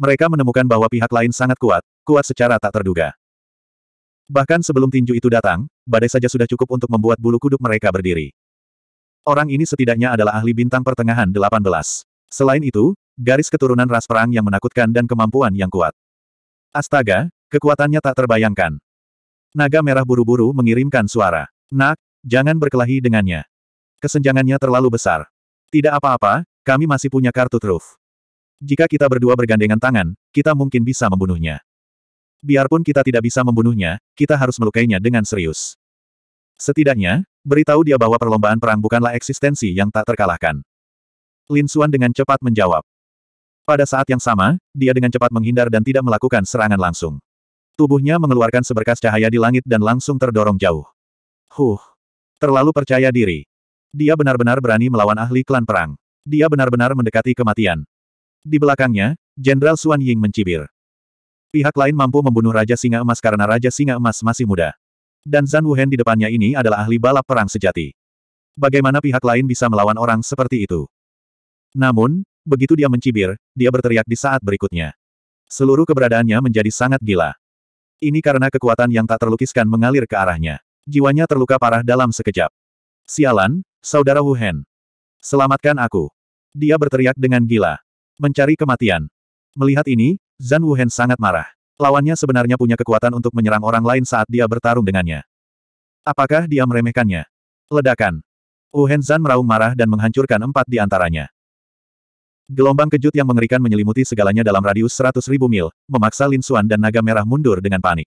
Mereka menemukan bahwa pihak lain sangat kuat, kuat secara tak terduga. Bahkan sebelum tinju itu datang, badai saja sudah cukup untuk membuat bulu kuduk mereka berdiri. Orang ini setidaknya adalah ahli bintang pertengahan 18. Selain itu, garis keturunan ras perang yang menakutkan dan kemampuan yang kuat. Astaga, kekuatannya tak terbayangkan. Naga merah buru-buru mengirimkan suara. Nak, jangan berkelahi dengannya. Kesenjangannya terlalu besar. Tidak apa-apa, kami masih punya kartu truf. Jika kita berdua bergandengan tangan, kita mungkin bisa membunuhnya. Biarpun kita tidak bisa membunuhnya, kita harus melukainya dengan serius. Setidaknya, Beritahu dia bahwa perlombaan perang bukanlah eksistensi yang tak terkalahkan. Lin Xuan dengan cepat menjawab. Pada saat yang sama, dia dengan cepat menghindar dan tidak melakukan serangan langsung. Tubuhnya mengeluarkan seberkas cahaya di langit dan langsung terdorong jauh. Huh. Terlalu percaya diri. Dia benar-benar berani melawan ahli klan perang. Dia benar-benar mendekati kematian. Di belakangnya, Jenderal Xuan Ying mencibir. Pihak lain mampu membunuh Raja Singa Emas karena Raja Singa Emas masih muda. Dan Zan Wuhan di depannya ini adalah ahli balap perang sejati. Bagaimana pihak lain bisa melawan orang seperti itu? Namun, begitu dia mencibir, dia berteriak di saat berikutnya. Seluruh keberadaannya menjadi sangat gila. Ini karena kekuatan yang tak terlukiskan mengalir ke arahnya. Jiwanya terluka parah dalam sekejap. Sialan, saudara Wuhan, Selamatkan aku. Dia berteriak dengan gila. Mencari kematian. Melihat ini, Zan Wuhan sangat marah. Lawannya sebenarnya punya kekuatan untuk menyerang orang lain saat dia bertarung dengannya. Apakah dia meremehkannya? Ledakan. Wu Henzan meraung marah dan menghancurkan empat di antaranya. Gelombang kejut yang mengerikan menyelimuti segalanya dalam radius seratus ribu mil, memaksa Lin Xuan dan naga merah mundur dengan panik.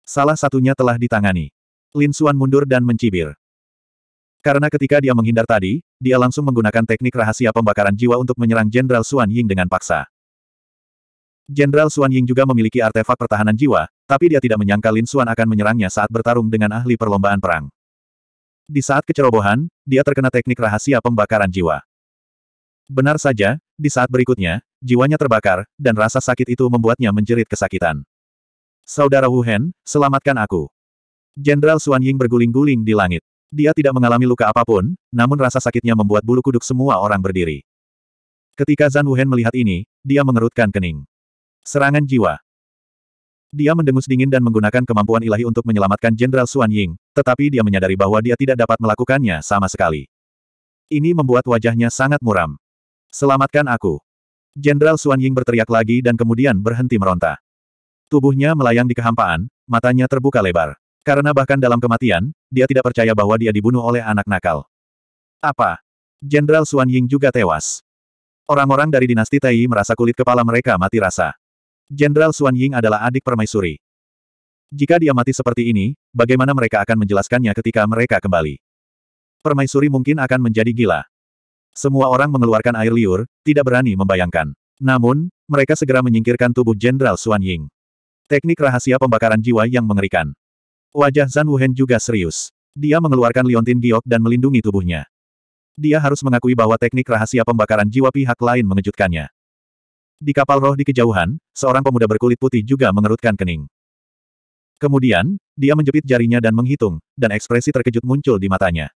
Salah satunya telah ditangani. Lin Xuan mundur dan mencibir. Karena ketika dia menghindar tadi, dia langsung menggunakan teknik rahasia pembakaran jiwa untuk menyerang Jenderal Xuan Ying dengan paksa. Jenderal Xuan Ying juga memiliki artefak pertahanan jiwa, tapi dia tidak menyangka Lin Xuan akan menyerangnya saat bertarung dengan ahli perlombaan perang. Di saat kecerobohan, dia terkena teknik rahasia pembakaran jiwa. Benar saja, di saat berikutnya, jiwanya terbakar, dan rasa sakit itu membuatnya menjerit kesakitan. Saudara Wu Hen, selamatkan aku. Jenderal Xuan Ying berguling-guling di langit. Dia tidak mengalami luka apapun, namun rasa sakitnya membuat bulu kuduk semua orang berdiri. Ketika Zan Hen melihat ini, dia mengerutkan kening. Serangan jiwa. Dia mendengus dingin dan menggunakan kemampuan ilahi untuk menyelamatkan Jenderal Suan Ying, tetapi dia menyadari bahwa dia tidak dapat melakukannya sama sekali. Ini membuat wajahnya sangat muram. Selamatkan aku. Jenderal Suan Ying berteriak lagi dan kemudian berhenti meronta. Tubuhnya melayang di kehampaan, matanya terbuka lebar. Karena bahkan dalam kematian, dia tidak percaya bahwa dia dibunuh oleh anak nakal. Apa? Jenderal Suan Ying juga tewas. Orang-orang dari dinasti Tai merasa kulit kepala mereka mati rasa. Jenderal Suan Ying adalah adik permaisuri. Jika dia mati seperti ini, bagaimana mereka akan menjelaskannya ketika mereka kembali? Permaisuri mungkin akan menjadi gila. Semua orang mengeluarkan air liur, tidak berani membayangkan. Namun, mereka segera menyingkirkan tubuh Jenderal Suan Ying. Teknik rahasia pembakaran jiwa yang mengerikan. Wajah Zan Wuhen juga serius. Dia mengeluarkan liontin giok dan melindungi tubuhnya. Dia harus mengakui bahwa teknik rahasia pembakaran jiwa pihak lain mengejutkannya. Di kapal roh di kejauhan, seorang pemuda berkulit putih juga mengerutkan kening. Kemudian, dia menjepit jarinya dan menghitung, dan ekspresi terkejut muncul di matanya.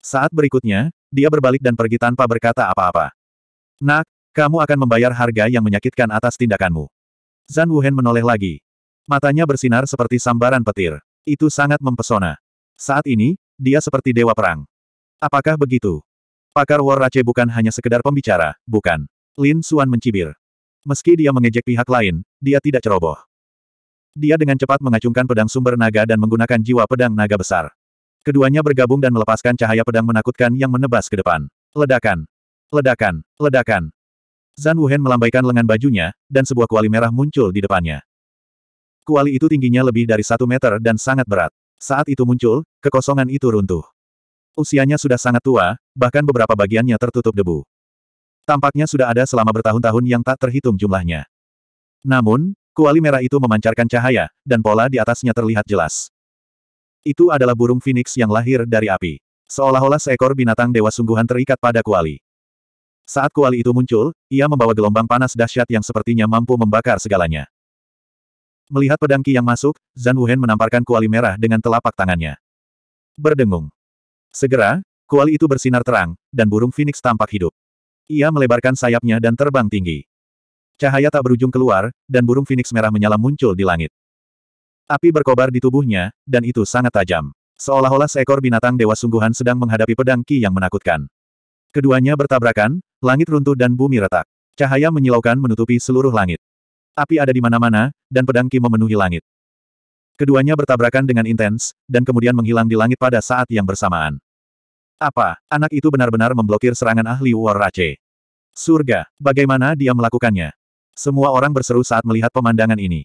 Saat berikutnya, dia berbalik dan pergi tanpa berkata apa-apa. Nak, kamu akan membayar harga yang menyakitkan atas tindakanmu. Zan Wuhen menoleh lagi. Matanya bersinar seperti sambaran petir. Itu sangat mempesona. Saat ini, dia seperti dewa perang. Apakah begitu? Pakar War bukan hanya sekedar pembicara, bukan. Lin Suan mencibir. Meski dia mengejek pihak lain, dia tidak ceroboh. Dia dengan cepat mengacungkan pedang sumber naga dan menggunakan jiwa pedang naga besar. Keduanya bergabung dan melepaskan cahaya pedang menakutkan yang menebas ke depan. Ledakan! Ledakan! Ledakan! Zan Wuhen melambaikan lengan bajunya, dan sebuah kuali merah muncul di depannya. Kuali itu tingginya lebih dari satu meter dan sangat berat. Saat itu muncul, kekosongan itu runtuh. Usianya sudah sangat tua, bahkan beberapa bagiannya tertutup debu. Tampaknya sudah ada selama bertahun-tahun yang tak terhitung jumlahnya. Namun, kuali merah itu memancarkan cahaya, dan pola di atasnya terlihat jelas. Itu adalah burung phoenix yang lahir dari api. Seolah-olah seekor binatang dewa sungguhan terikat pada kuali. Saat kuali itu muncul, ia membawa gelombang panas dahsyat yang sepertinya mampu membakar segalanya. Melihat pedangki yang masuk, Zan Wuhen menamparkan kuali merah dengan telapak tangannya. Berdengung. Segera, kuali itu bersinar terang, dan burung phoenix tampak hidup. Ia melebarkan sayapnya dan terbang tinggi. Cahaya tak berujung keluar, dan burung Phoenix merah menyala muncul di langit. Api berkobar di tubuhnya, dan itu sangat tajam. Seolah-olah seekor binatang dewa sungguhan sedang menghadapi pedang Ki yang menakutkan. Keduanya bertabrakan, langit runtuh dan bumi retak. Cahaya menyilaukan menutupi seluruh langit. Api ada di mana-mana, dan pedang Ki memenuhi langit. Keduanya bertabrakan dengan intens, dan kemudian menghilang di langit pada saat yang bersamaan. Apa, anak itu benar-benar memblokir serangan ahli War Aceh? Surga, bagaimana dia melakukannya? Semua orang berseru saat melihat pemandangan ini.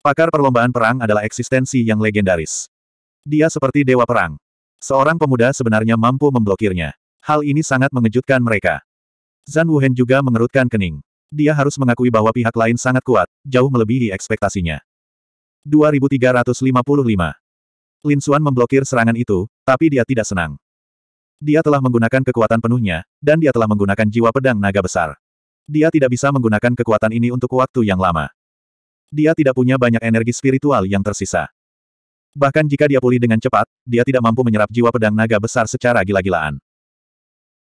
Pakar perlombaan perang adalah eksistensi yang legendaris. Dia seperti dewa perang. Seorang pemuda sebenarnya mampu memblokirnya. Hal ini sangat mengejutkan mereka. Zan Wuhen juga mengerutkan kening. Dia harus mengakui bahwa pihak lain sangat kuat, jauh melebihi ekspektasinya. 2355 Lin Xuan memblokir serangan itu, tapi dia tidak senang. Dia telah menggunakan kekuatan penuhnya, dan dia telah menggunakan jiwa pedang naga besar. Dia tidak bisa menggunakan kekuatan ini untuk waktu yang lama. Dia tidak punya banyak energi spiritual yang tersisa. Bahkan jika dia pulih dengan cepat, dia tidak mampu menyerap jiwa pedang naga besar secara gila-gilaan.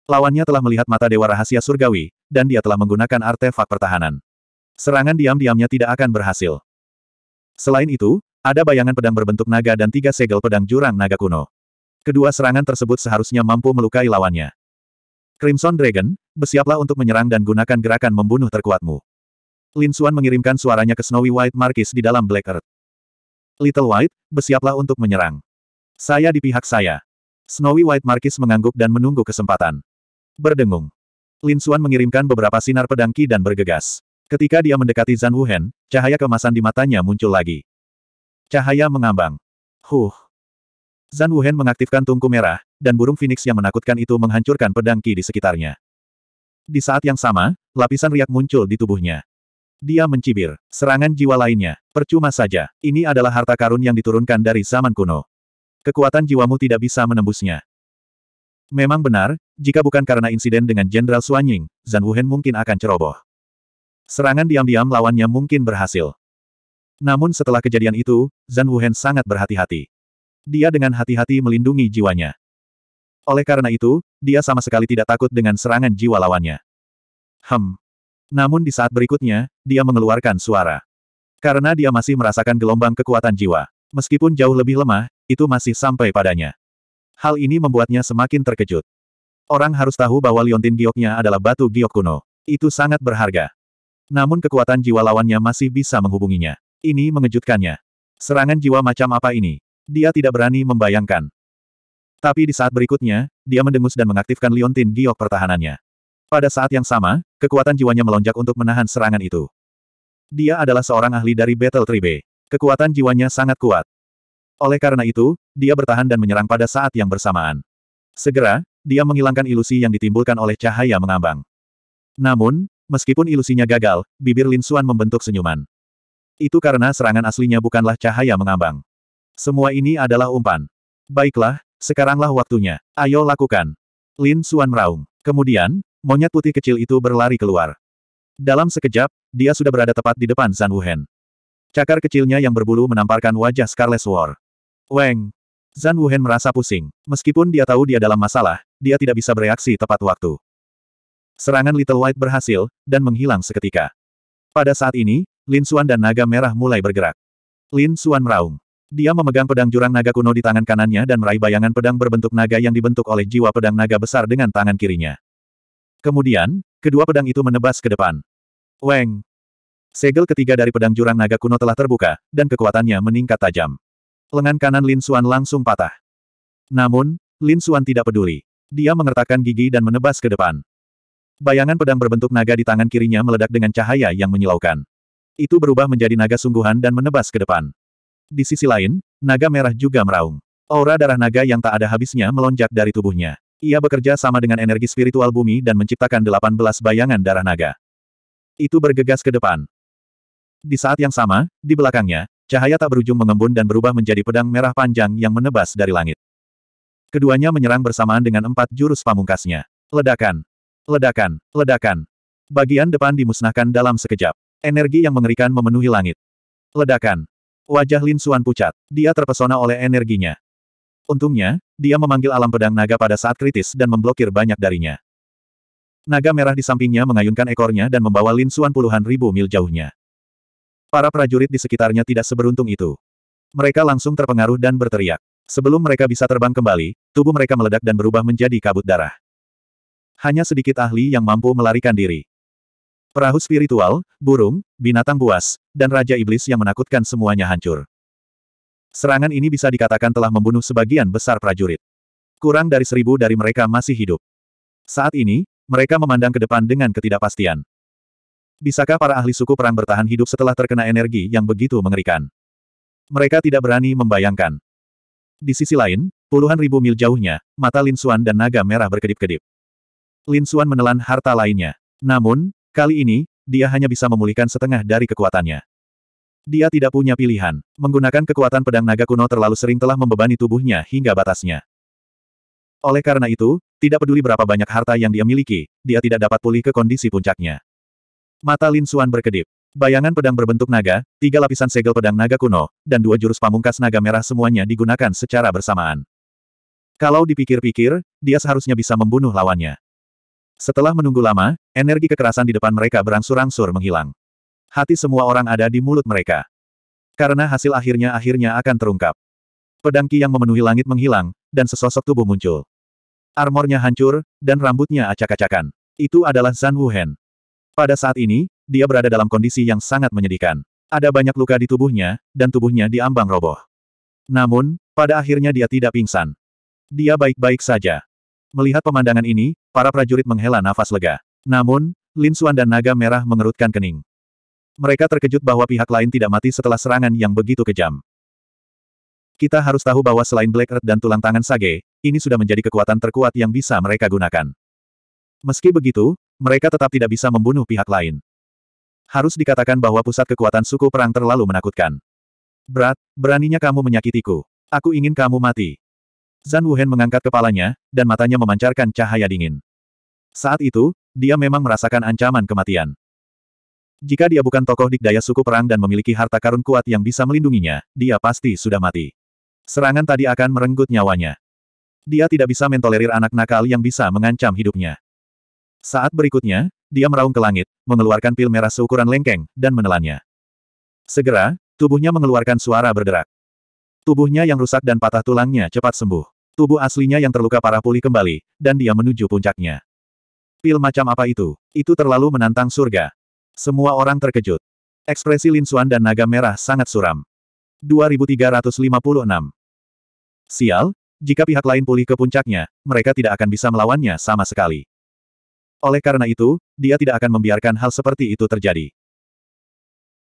Lawannya telah melihat mata Dewa Rahasia Surgawi, dan dia telah menggunakan artefak pertahanan. Serangan diam-diamnya tidak akan berhasil. Selain itu, ada bayangan pedang berbentuk naga dan tiga segel pedang jurang naga kuno. Kedua serangan tersebut seharusnya mampu melukai lawannya. Crimson Dragon, bersiaplah untuk menyerang dan gunakan gerakan membunuh terkuatmu. Lin Xuan mengirimkan suaranya ke Snowy White Marquis di dalam Black Earth. Little White, bersiaplah untuk menyerang. Saya di pihak saya. Snowy White Marquis mengangguk dan menunggu kesempatan. Berdengung. Lin Xuan mengirimkan beberapa sinar pedang Qi dan bergegas. Ketika dia mendekati Zhan Wuhen, cahaya kemasan di matanya muncul lagi. Cahaya mengambang. Huh. Zan Wuhen mengaktifkan tungku merah, dan burung Phoenix yang menakutkan itu menghancurkan pedang Ki di sekitarnya. Di saat yang sama, lapisan riak muncul di tubuhnya. Dia mencibir. Serangan jiwa lainnya. Percuma saja. Ini adalah harta karun yang diturunkan dari zaman kuno. Kekuatan jiwamu tidak bisa menembusnya. Memang benar, jika bukan karena insiden dengan Jenderal Suanying, Zan Wuhen mungkin akan ceroboh. Serangan diam-diam lawannya mungkin berhasil. Namun setelah kejadian itu, Zan Wuhen sangat berhati-hati. Dia dengan hati-hati melindungi jiwanya. Oleh karena itu, dia sama sekali tidak takut dengan serangan jiwa lawannya. Hem. Namun di saat berikutnya, dia mengeluarkan suara. Karena dia masih merasakan gelombang kekuatan jiwa. Meskipun jauh lebih lemah, itu masih sampai padanya. Hal ini membuatnya semakin terkejut. Orang harus tahu bahwa liontin gioknya adalah batu giok kuno. Itu sangat berharga. Namun kekuatan jiwa lawannya masih bisa menghubunginya. Ini mengejutkannya. Serangan jiwa macam apa ini? Dia tidak berani membayangkan. Tapi di saat berikutnya, dia mendengus dan mengaktifkan liontin giok pertahanannya. Pada saat yang sama, kekuatan jiwanya melonjak untuk menahan serangan itu. Dia adalah seorang ahli dari Battle Tribe. Kekuatan jiwanya sangat kuat. Oleh karena itu, dia bertahan dan menyerang pada saat yang bersamaan. Segera, dia menghilangkan ilusi yang ditimbulkan oleh cahaya mengambang. Namun, meskipun ilusinya gagal, bibir Lin Xuan membentuk senyuman. Itu karena serangan aslinya bukanlah cahaya mengambang. Semua ini adalah umpan. Baiklah, sekaranglah waktunya. Ayo lakukan. Lin Suan meraung. Kemudian, monyet putih kecil itu berlari keluar. Dalam sekejap, dia sudah berada tepat di depan Zan Wuhen. Cakar kecilnya yang berbulu menamparkan wajah Scarlet Sword. Weng! Zan Wuhen merasa pusing. Meskipun dia tahu dia dalam masalah, dia tidak bisa bereaksi tepat waktu. Serangan Little White berhasil, dan menghilang seketika. Pada saat ini, Lin Suan dan naga merah mulai bergerak. Lin Suan meraung. Dia memegang pedang jurang naga kuno di tangan kanannya dan meraih bayangan pedang berbentuk naga yang dibentuk oleh jiwa pedang naga besar dengan tangan kirinya. Kemudian, kedua pedang itu menebas ke depan. Weng! Segel ketiga dari pedang jurang naga kuno telah terbuka, dan kekuatannya meningkat tajam. Lengan kanan Lin Xuan langsung patah. Namun, Lin Xuan tidak peduli. Dia mengertakkan gigi dan menebas ke depan. Bayangan pedang berbentuk naga di tangan kirinya meledak dengan cahaya yang menyilaukan. Itu berubah menjadi naga sungguhan dan menebas ke depan. Di sisi lain, naga merah juga meraung. Aura darah naga yang tak ada habisnya melonjak dari tubuhnya. Ia bekerja sama dengan energi spiritual bumi dan menciptakan 18 bayangan darah naga. Itu bergegas ke depan. Di saat yang sama, di belakangnya, cahaya tak berujung mengembun dan berubah menjadi pedang merah panjang yang menebas dari langit. Keduanya menyerang bersamaan dengan empat jurus pamungkasnya. Ledakan. Ledakan. Ledakan. Bagian depan dimusnahkan dalam sekejap. Energi yang mengerikan memenuhi langit. Ledakan. Wajah Lin Suan pucat. Dia terpesona oleh energinya. Untungnya, dia memanggil alam pedang naga pada saat kritis dan memblokir banyak darinya. Naga merah di sampingnya mengayunkan ekornya dan membawa Lin Suan puluhan ribu mil jauhnya. Para prajurit di sekitarnya tidak seberuntung itu. Mereka langsung terpengaruh dan berteriak. Sebelum mereka bisa terbang kembali, tubuh mereka meledak dan berubah menjadi kabut darah. Hanya sedikit ahli yang mampu melarikan diri. Perahu spiritual, burung, binatang buas, dan Raja Iblis yang menakutkan semuanya hancur. Serangan ini bisa dikatakan telah membunuh sebagian besar prajurit. Kurang dari seribu dari mereka masih hidup. Saat ini, mereka memandang ke depan dengan ketidakpastian. Bisakah para ahli suku perang bertahan hidup setelah terkena energi yang begitu mengerikan? Mereka tidak berani membayangkan. Di sisi lain, puluhan ribu mil jauhnya, mata Lin Xuan dan naga merah berkedip-kedip. Lin Xuan menelan harta lainnya. Namun, Kali ini, dia hanya bisa memulihkan setengah dari kekuatannya. Dia tidak punya pilihan. Menggunakan kekuatan pedang naga kuno terlalu sering telah membebani tubuhnya hingga batasnya. Oleh karena itu, tidak peduli berapa banyak harta yang dia miliki, dia tidak dapat pulih ke kondisi puncaknya. Mata Lin Xuan berkedip. Bayangan pedang berbentuk naga, tiga lapisan segel pedang naga kuno, dan dua jurus pamungkas naga merah semuanya digunakan secara bersamaan. Kalau dipikir-pikir, dia seharusnya bisa membunuh lawannya. Setelah menunggu lama, energi kekerasan di depan mereka berangsur-angsur menghilang. Hati semua orang ada di mulut mereka. Karena hasil akhirnya akhirnya akan terungkap. Pedang Ki yang memenuhi langit menghilang, dan sesosok tubuh muncul. Armornya hancur, dan rambutnya acak-acakan. Itu adalah Zan Wuhen. Pada saat ini, dia berada dalam kondisi yang sangat menyedihkan. Ada banyak luka di tubuhnya, dan tubuhnya diambang roboh. Namun, pada akhirnya dia tidak pingsan. Dia baik-baik saja. Melihat pemandangan ini, para prajurit menghela nafas lega. Namun, Lin Xuan dan Naga Merah mengerutkan kening. Mereka terkejut bahwa pihak lain tidak mati setelah serangan yang begitu kejam. Kita harus tahu bahwa selain Black Earth dan tulang tangan Sage, ini sudah menjadi kekuatan terkuat yang bisa mereka gunakan. Meski begitu, mereka tetap tidak bisa membunuh pihak lain. Harus dikatakan bahwa pusat kekuatan suku perang terlalu menakutkan. Berat, beraninya kamu menyakitiku. Aku ingin kamu mati. Zan Wuhen mengangkat kepalanya, dan matanya memancarkan cahaya dingin. Saat itu, dia memang merasakan ancaman kematian. Jika dia bukan tokoh dikdaya suku perang dan memiliki harta karun kuat yang bisa melindunginya, dia pasti sudah mati. Serangan tadi akan merenggut nyawanya. Dia tidak bisa mentolerir anak nakal yang bisa mengancam hidupnya. Saat berikutnya, dia meraung ke langit, mengeluarkan pil merah seukuran lengkeng, dan menelannya. Segera, tubuhnya mengeluarkan suara berderak. Tubuhnya yang rusak dan patah tulangnya cepat sembuh. Tubuh aslinya yang terluka parah pulih kembali, dan dia menuju puncaknya. Pil macam apa itu? Itu terlalu menantang surga. Semua orang terkejut. Ekspresi Lin Xuan dan naga merah sangat suram. 2356 Sial, jika pihak lain pulih ke puncaknya, mereka tidak akan bisa melawannya sama sekali. Oleh karena itu, dia tidak akan membiarkan hal seperti itu terjadi.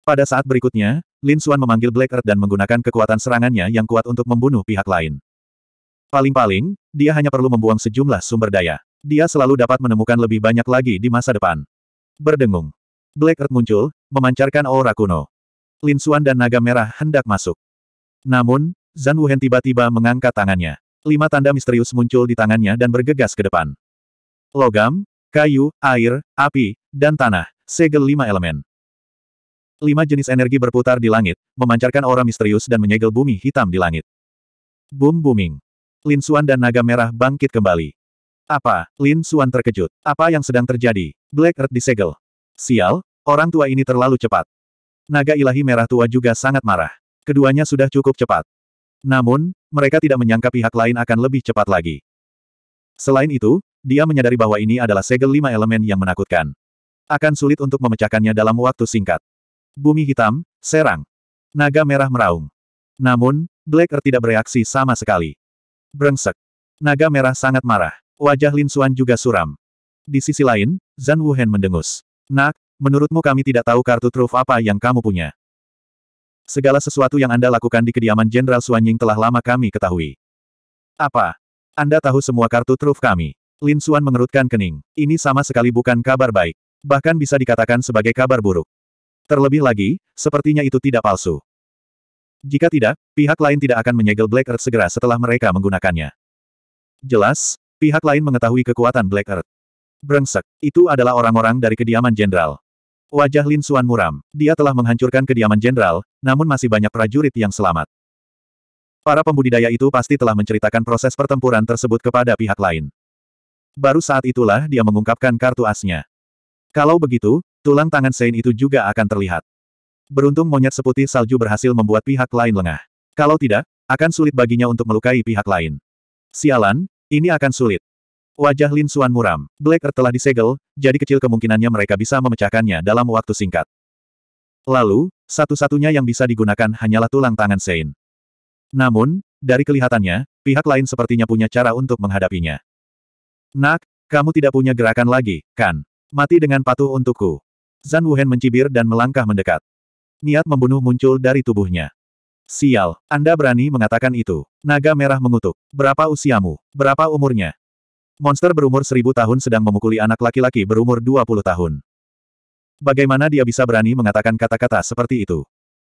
Pada saat berikutnya, Lin Xuan memanggil Black Earth dan menggunakan kekuatan serangannya yang kuat untuk membunuh pihak lain. Paling-paling, dia hanya perlu membuang sejumlah sumber daya. Dia selalu dapat menemukan lebih banyak lagi di masa depan. Berdengung. Black Earth muncul, memancarkan aura kuno. Lin Xuan dan naga merah hendak masuk. Namun, Zan Wuhen tiba-tiba mengangkat tangannya. Lima tanda misterius muncul di tangannya dan bergegas ke depan. Logam, kayu, air, api, dan tanah, segel lima elemen. Lima jenis energi berputar di langit, memancarkan aura misterius dan menyegel bumi hitam di langit. Boom booming. Lin Suan dan naga merah bangkit kembali. Apa? Lin Suan terkejut. Apa yang sedang terjadi? Black Earth disegel. Sial, orang tua ini terlalu cepat. Naga ilahi merah tua juga sangat marah. Keduanya sudah cukup cepat. Namun, mereka tidak menyangka pihak lain akan lebih cepat lagi. Selain itu, dia menyadari bahwa ini adalah segel lima elemen yang menakutkan. Akan sulit untuk memecahkannya dalam waktu singkat. Bumi hitam, serang. Naga merah meraung. Namun, Black Earth tidak bereaksi sama sekali. Brengsek. Naga merah sangat marah. Wajah Lin Xuan juga suram. Di sisi lain, Zan Wuhen mendengus. Nak, menurutmu kami tidak tahu kartu truf apa yang kamu punya. Segala sesuatu yang Anda lakukan di kediaman Jenderal Ying telah lama kami ketahui. Apa? Anda tahu semua kartu truf kami. Lin Xuan mengerutkan kening. Ini sama sekali bukan kabar baik. Bahkan bisa dikatakan sebagai kabar buruk. Terlebih lagi, sepertinya itu tidak palsu. Jika tidak, pihak lain tidak akan menyegel Black Earth segera setelah mereka menggunakannya. Jelas, pihak lain mengetahui kekuatan Black Earth. Brengsek, itu adalah orang-orang dari kediaman jenderal. Wajah Lin Suan muram. Dia telah menghancurkan kediaman jenderal, namun masih banyak prajurit yang selamat. Para pembudidaya itu pasti telah menceritakan proses pertempuran tersebut kepada pihak lain. Baru saat itulah dia mengungkapkan kartu asnya. Kalau begitu, Tulang tangan Sein itu juga akan terlihat. Beruntung monyet seputih salju berhasil membuat pihak lain lengah. Kalau tidak, akan sulit baginya untuk melukai pihak lain. Sialan, ini akan sulit. Wajah Lin Suan muram. Black Earth telah disegel, jadi kecil kemungkinannya mereka bisa memecahkannya dalam waktu singkat. Lalu, satu-satunya yang bisa digunakan hanyalah tulang tangan Sein. Namun, dari kelihatannya, pihak lain sepertinya punya cara untuk menghadapinya. Nak, kamu tidak punya gerakan lagi, kan? Mati dengan patuh untukku. Zan Wuhen mencibir dan melangkah mendekat. Niat membunuh muncul dari tubuhnya. Sial, Anda berani mengatakan itu. Naga merah mengutuk. Berapa usiamu? Berapa umurnya? Monster berumur seribu tahun sedang memukuli anak laki-laki berumur dua puluh tahun. Bagaimana dia bisa berani mengatakan kata-kata seperti itu?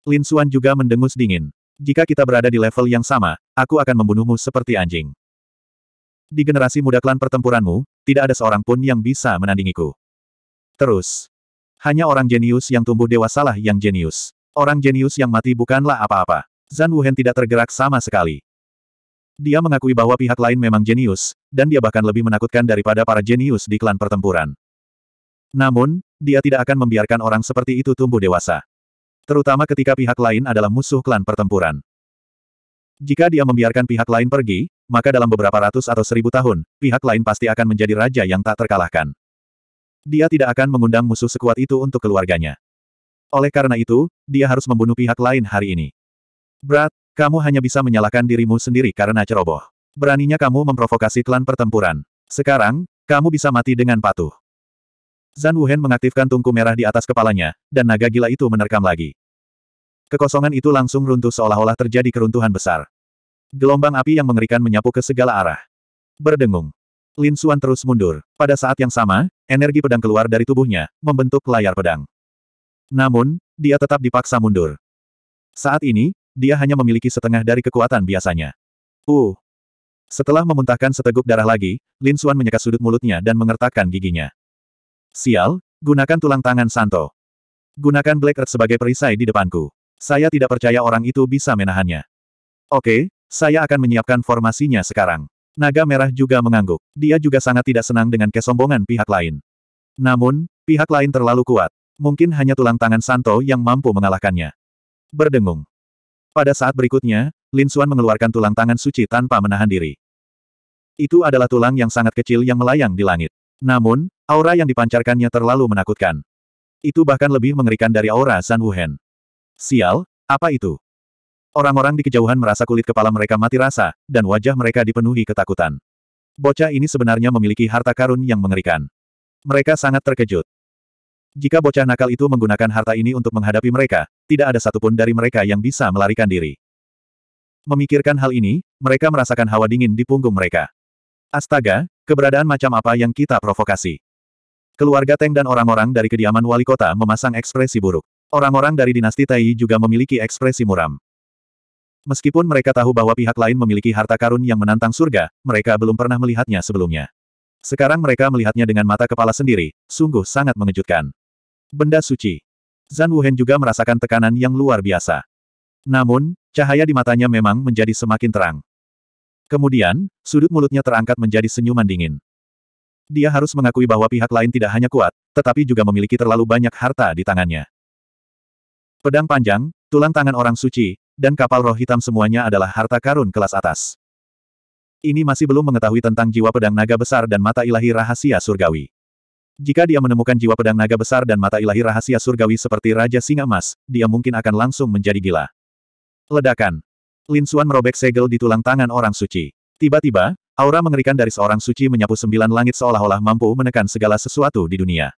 Lin Xuan juga mendengus dingin. Jika kita berada di level yang sama, aku akan membunuhmu seperti anjing. Di generasi muda klan pertempuranmu, tidak ada seorang pun yang bisa menandingiku. Terus, hanya orang jenius yang tumbuh dewasa dewasalah yang jenius. Orang jenius yang mati bukanlah apa-apa. Zan Wuhen tidak tergerak sama sekali. Dia mengakui bahwa pihak lain memang jenius, dan dia bahkan lebih menakutkan daripada para jenius di klan pertempuran. Namun, dia tidak akan membiarkan orang seperti itu tumbuh dewasa. Terutama ketika pihak lain adalah musuh klan pertempuran. Jika dia membiarkan pihak lain pergi, maka dalam beberapa ratus atau seribu tahun, pihak lain pasti akan menjadi raja yang tak terkalahkan. Dia tidak akan mengundang musuh sekuat itu untuk keluarganya. Oleh karena itu, dia harus membunuh pihak lain hari ini. Brat, kamu hanya bisa menyalahkan dirimu sendiri karena ceroboh. Beraninya kamu memprovokasi klan pertempuran. Sekarang, kamu bisa mati dengan patuh. Zan Wuhen mengaktifkan tungku merah di atas kepalanya, dan naga gila itu menerkam lagi. Kekosongan itu langsung runtuh seolah-olah terjadi keruntuhan besar. Gelombang api yang mengerikan menyapu ke segala arah. Berdengung. Lin Suan terus mundur. Pada saat yang sama, energi pedang keluar dari tubuhnya, membentuk layar pedang. Namun, dia tetap dipaksa mundur. Saat ini, dia hanya memiliki setengah dari kekuatan biasanya. Uh. Setelah memuntahkan seteguk darah lagi, Lin Suan menyeka sudut mulutnya dan mengertakkan giginya. Sial, gunakan tulang tangan Santo. Gunakan Black Earth sebagai perisai di depanku. Saya tidak percaya orang itu bisa menahannya. Oke, saya akan menyiapkan formasinya sekarang. Naga merah juga mengangguk. Dia juga sangat tidak senang dengan kesombongan pihak lain. Namun, pihak lain terlalu kuat. Mungkin hanya tulang tangan Santo yang mampu mengalahkannya. Berdengung. Pada saat berikutnya, Lin Suan mengeluarkan tulang tangan suci tanpa menahan diri. Itu adalah tulang yang sangat kecil yang melayang di langit. Namun, aura yang dipancarkannya terlalu menakutkan. Itu bahkan lebih mengerikan dari aura San Wuhen. Sial, apa itu? Orang-orang di kejauhan merasa kulit kepala mereka mati rasa, dan wajah mereka dipenuhi ketakutan. Bocah ini sebenarnya memiliki harta karun yang mengerikan. Mereka sangat terkejut. Jika bocah nakal itu menggunakan harta ini untuk menghadapi mereka, tidak ada satupun dari mereka yang bisa melarikan diri. Memikirkan hal ini, mereka merasakan hawa dingin di punggung mereka. Astaga, keberadaan macam apa yang kita provokasi? Keluarga Teng dan orang-orang dari kediaman wali kota memasang ekspresi buruk. Orang-orang dari dinasti Tai juga memiliki ekspresi muram. Meskipun mereka tahu bahwa pihak lain memiliki harta karun yang menantang surga, mereka belum pernah melihatnya sebelumnya. Sekarang mereka melihatnya dengan mata kepala sendiri, sungguh sangat mengejutkan. Benda suci. Zan Wuhen juga merasakan tekanan yang luar biasa. Namun, cahaya di matanya memang menjadi semakin terang. Kemudian, sudut mulutnya terangkat menjadi senyuman dingin. Dia harus mengakui bahwa pihak lain tidak hanya kuat, tetapi juga memiliki terlalu banyak harta di tangannya. Pedang panjang, tulang tangan orang suci, dan kapal roh hitam semuanya adalah harta karun kelas atas. Ini masih belum mengetahui tentang jiwa pedang naga besar dan mata ilahi rahasia surgawi. Jika dia menemukan jiwa pedang naga besar dan mata ilahi rahasia surgawi seperti Raja Singa Emas, dia mungkin akan langsung menjadi gila. Ledakan. Lin Xuan merobek segel di tulang tangan orang suci. Tiba-tiba, aura mengerikan dari seorang suci menyapu sembilan langit seolah-olah mampu menekan segala sesuatu di dunia.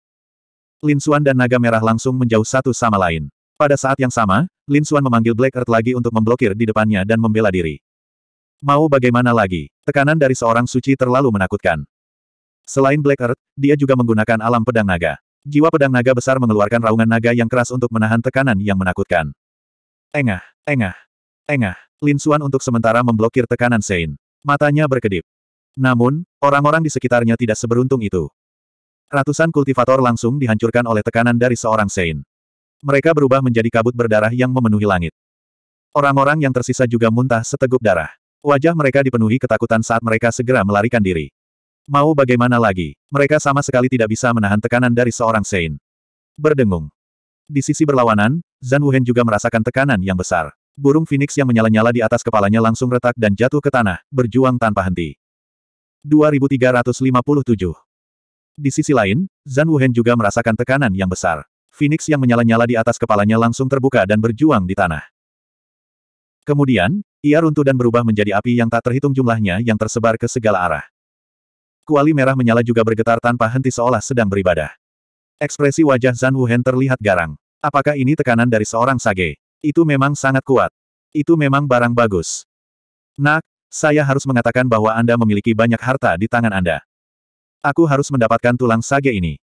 Lin Xuan dan naga merah langsung menjauh satu sama lain. Pada saat yang sama, Lin Xuan memanggil Black Earth lagi untuk memblokir di depannya dan membela diri. Mau bagaimana lagi, tekanan dari seorang suci terlalu menakutkan. Selain Black Earth, dia juga menggunakan alam pedang naga. Jiwa pedang naga besar mengeluarkan raungan naga yang keras untuk menahan tekanan yang menakutkan. Engah, engah, engah. Lin Xuan untuk sementara memblokir tekanan Sein. Matanya berkedip. Namun, orang-orang di sekitarnya tidak seberuntung itu. Ratusan kultivator langsung dihancurkan oleh tekanan dari seorang Sein. Mereka berubah menjadi kabut berdarah yang memenuhi langit. Orang-orang yang tersisa juga muntah seteguk darah. Wajah mereka dipenuhi ketakutan saat mereka segera melarikan diri. Mau bagaimana lagi, mereka sama sekali tidak bisa menahan tekanan dari seorang Sein. Berdengung. Di sisi berlawanan, Zan Wuhen juga merasakan tekanan yang besar. Burung Phoenix yang menyala-nyala di atas kepalanya langsung retak dan jatuh ke tanah, berjuang tanpa henti. 2357 Di sisi lain, Zan Wuhen juga merasakan tekanan yang besar. Phoenix yang menyala-nyala di atas kepalanya langsung terbuka dan berjuang di tanah. Kemudian, ia runtuh dan berubah menjadi api yang tak terhitung jumlahnya yang tersebar ke segala arah. Kuali merah menyala juga bergetar tanpa henti seolah sedang beribadah. Ekspresi wajah Zan Wuhen terlihat garang. Apakah ini tekanan dari seorang sage? Itu memang sangat kuat. Itu memang barang bagus. Nak, saya harus mengatakan bahwa Anda memiliki banyak harta di tangan Anda. Aku harus mendapatkan tulang sage ini.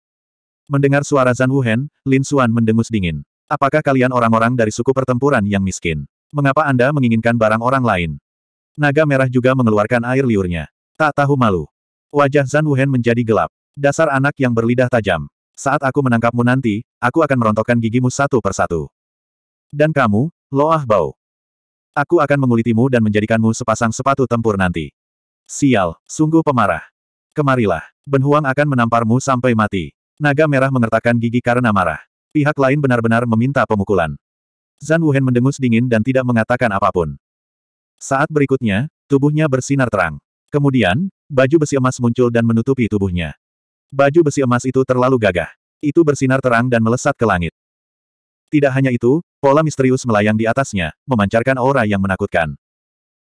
Mendengar suara Zan Wuhen, Lin Xuan mendengus dingin. Apakah kalian orang-orang dari suku pertempuran yang miskin? Mengapa Anda menginginkan barang orang lain? Naga merah juga mengeluarkan air liurnya. Tak tahu malu. Wajah Zan Wuhen menjadi gelap. Dasar anak yang berlidah tajam. Saat aku menangkapmu nanti, aku akan merontokkan gigimu satu persatu. Dan kamu, Loah Bau. Aku akan mengulitimu dan menjadikanmu sepasang sepatu tempur nanti. Sial, sungguh pemarah. Kemarilah, Benhuang akan menamparmu sampai mati. Naga merah mengertakkan gigi karena marah. Pihak lain benar-benar meminta pemukulan. Zan Wuhen mendengus dingin dan tidak mengatakan apapun. Saat berikutnya, tubuhnya bersinar terang. Kemudian, baju besi emas muncul dan menutupi tubuhnya. Baju besi emas itu terlalu gagah. Itu bersinar terang dan melesat ke langit. Tidak hanya itu, pola misterius melayang di atasnya, memancarkan aura yang menakutkan.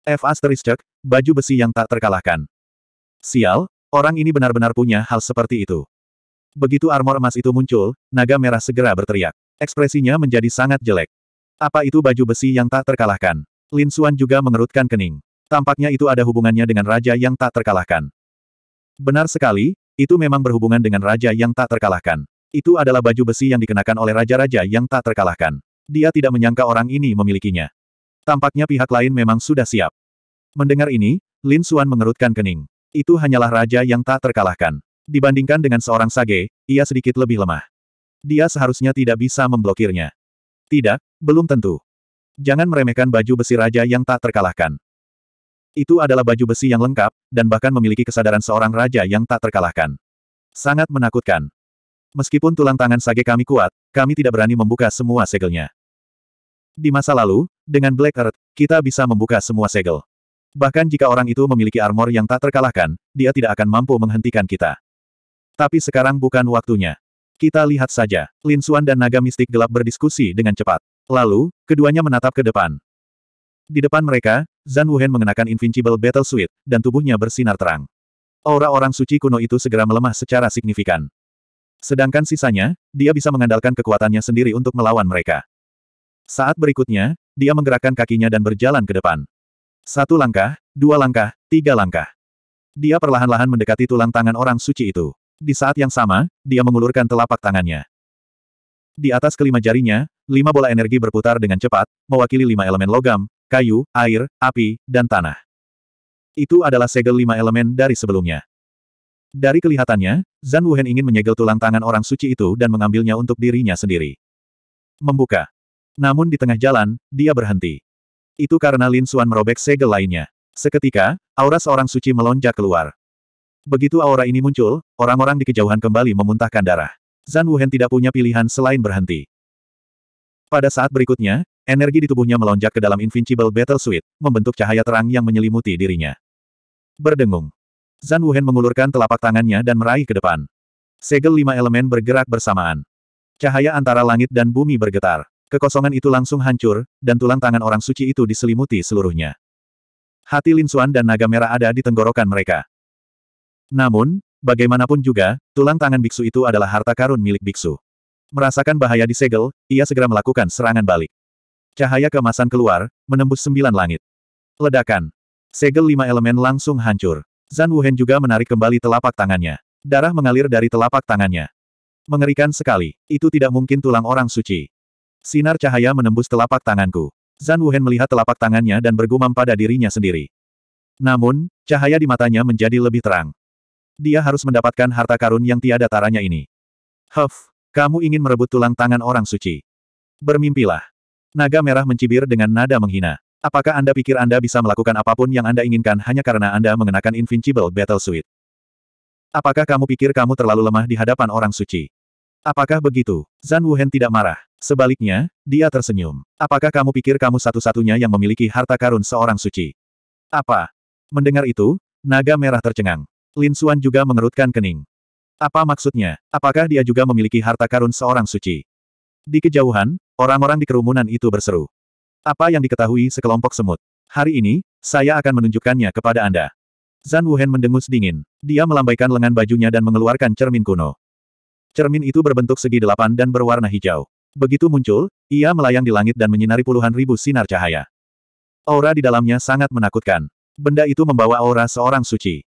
F. Asterisk, baju besi yang tak terkalahkan. Sial, orang ini benar-benar punya hal seperti itu. Begitu armor emas itu muncul, naga merah segera berteriak. Ekspresinya menjadi sangat jelek. Apa itu baju besi yang tak terkalahkan? Lin Xuan juga mengerutkan kening. Tampaknya itu ada hubungannya dengan raja yang tak terkalahkan. Benar sekali, itu memang berhubungan dengan raja yang tak terkalahkan. Itu adalah baju besi yang dikenakan oleh raja-raja yang tak terkalahkan. Dia tidak menyangka orang ini memilikinya. Tampaknya pihak lain memang sudah siap. Mendengar ini, Lin Xuan mengerutkan kening. Itu hanyalah raja yang tak terkalahkan. Dibandingkan dengan seorang Sage, ia sedikit lebih lemah. Dia seharusnya tidak bisa memblokirnya. Tidak, belum tentu. Jangan meremehkan baju besi raja yang tak terkalahkan. Itu adalah baju besi yang lengkap, dan bahkan memiliki kesadaran seorang raja yang tak terkalahkan. Sangat menakutkan. Meskipun tulang tangan Sage kami kuat, kami tidak berani membuka semua segelnya. Di masa lalu, dengan Black Earth, kita bisa membuka semua segel. Bahkan jika orang itu memiliki armor yang tak terkalahkan, dia tidak akan mampu menghentikan kita. Tapi sekarang bukan waktunya. Kita lihat saja. Lin Xuan dan naga mistik gelap berdiskusi dengan cepat. Lalu, keduanya menatap ke depan. Di depan mereka, Zan Wuhen mengenakan Invincible Battle Suit, dan tubuhnya bersinar terang. Aura orang suci kuno itu segera melemah secara signifikan. Sedangkan sisanya, dia bisa mengandalkan kekuatannya sendiri untuk melawan mereka. Saat berikutnya, dia menggerakkan kakinya dan berjalan ke depan. Satu langkah, dua langkah, tiga langkah. Dia perlahan-lahan mendekati tulang tangan orang suci itu. Di saat yang sama, dia mengulurkan telapak tangannya. Di atas kelima jarinya, lima bola energi berputar dengan cepat, mewakili lima elemen logam, kayu, air, api, dan tanah. Itu adalah segel lima elemen dari sebelumnya. Dari kelihatannya, Zan Wuhen ingin menyegel tulang tangan orang suci itu dan mengambilnya untuk dirinya sendiri. Membuka. Namun di tengah jalan, dia berhenti. Itu karena Lin Xuan merobek segel lainnya. Seketika, aura seorang suci melonjak keluar. Begitu aura ini muncul, orang-orang di kejauhan kembali memuntahkan darah. Zan Wuhen tidak punya pilihan selain berhenti. Pada saat berikutnya, energi di tubuhnya melonjak ke dalam Invincible Battle Suite, membentuk cahaya terang yang menyelimuti dirinya. Berdengung. Zan Wuhen mengulurkan telapak tangannya dan meraih ke depan. Segel lima elemen bergerak bersamaan. Cahaya antara langit dan bumi bergetar. Kekosongan itu langsung hancur, dan tulang tangan orang suci itu diselimuti seluruhnya. Hati Lin Suan dan naga merah ada di tenggorokan mereka. Namun, bagaimanapun juga, tulang tangan biksu itu adalah harta karun milik biksu. Merasakan bahaya di segel ia segera melakukan serangan balik. Cahaya kemasan keluar, menembus sembilan langit. Ledakan. Segel lima elemen langsung hancur. Zan Wuhen juga menarik kembali telapak tangannya. Darah mengalir dari telapak tangannya. Mengerikan sekali. Itu tidak mungkin tulang orang suci. Sinar cahaya menembus telapak tanganku. Zan Wuhen melihat telapak tangannya dan bergumam pada dirinya sendiri. Namun, cahaya di matanya menjadi lebih terang. Dia harus mendapatkan harta karun yang tiada taranya ini. Huff, kamu ingin merebut tulang tangan orang suci. Bermimpilah. Naga merah mencibir dengan nada menghina. Apakah Anda pikir Anda bisa melakukan apapun yang Anda inginkan hanya karena Anda mengenakan Invincible Battle Suit? Apakah kamu pikir kamu terlalu lemah di hadapan orang suci? Apakah begitu? Zan Wuhen tidak marah. Sebaliknya, dia tersenyum. Apakah kamu pikir kamu satu-satunya yang memiliki harta karun seorang suci? Apa? Mendengar itu, naga merah tercengang. Lin Suan juga mengerutkan kening. Apa maksudnya? Apakah dia juga memiliki harta karun seorang suci? Di kejauhan, orang-orang di kerumunan itu berseru. Apa yang diketahui sekelompok semut? Hari ini, saya akan menunjukkannya kepada Anda. Zan Wuhen mendengus dingin. Dia melambaikan lengan bajunya dan mengeluarkan cermin kuno. Cermin itu berbentuk segi delapan dan berwarna hijau. Begitu muncul, ia melayang di langit dan menyinari puluhan ribu sinar cahaya. Aura di dalamnya sangat menakutkan. Benda itu membawa aura seorang suci.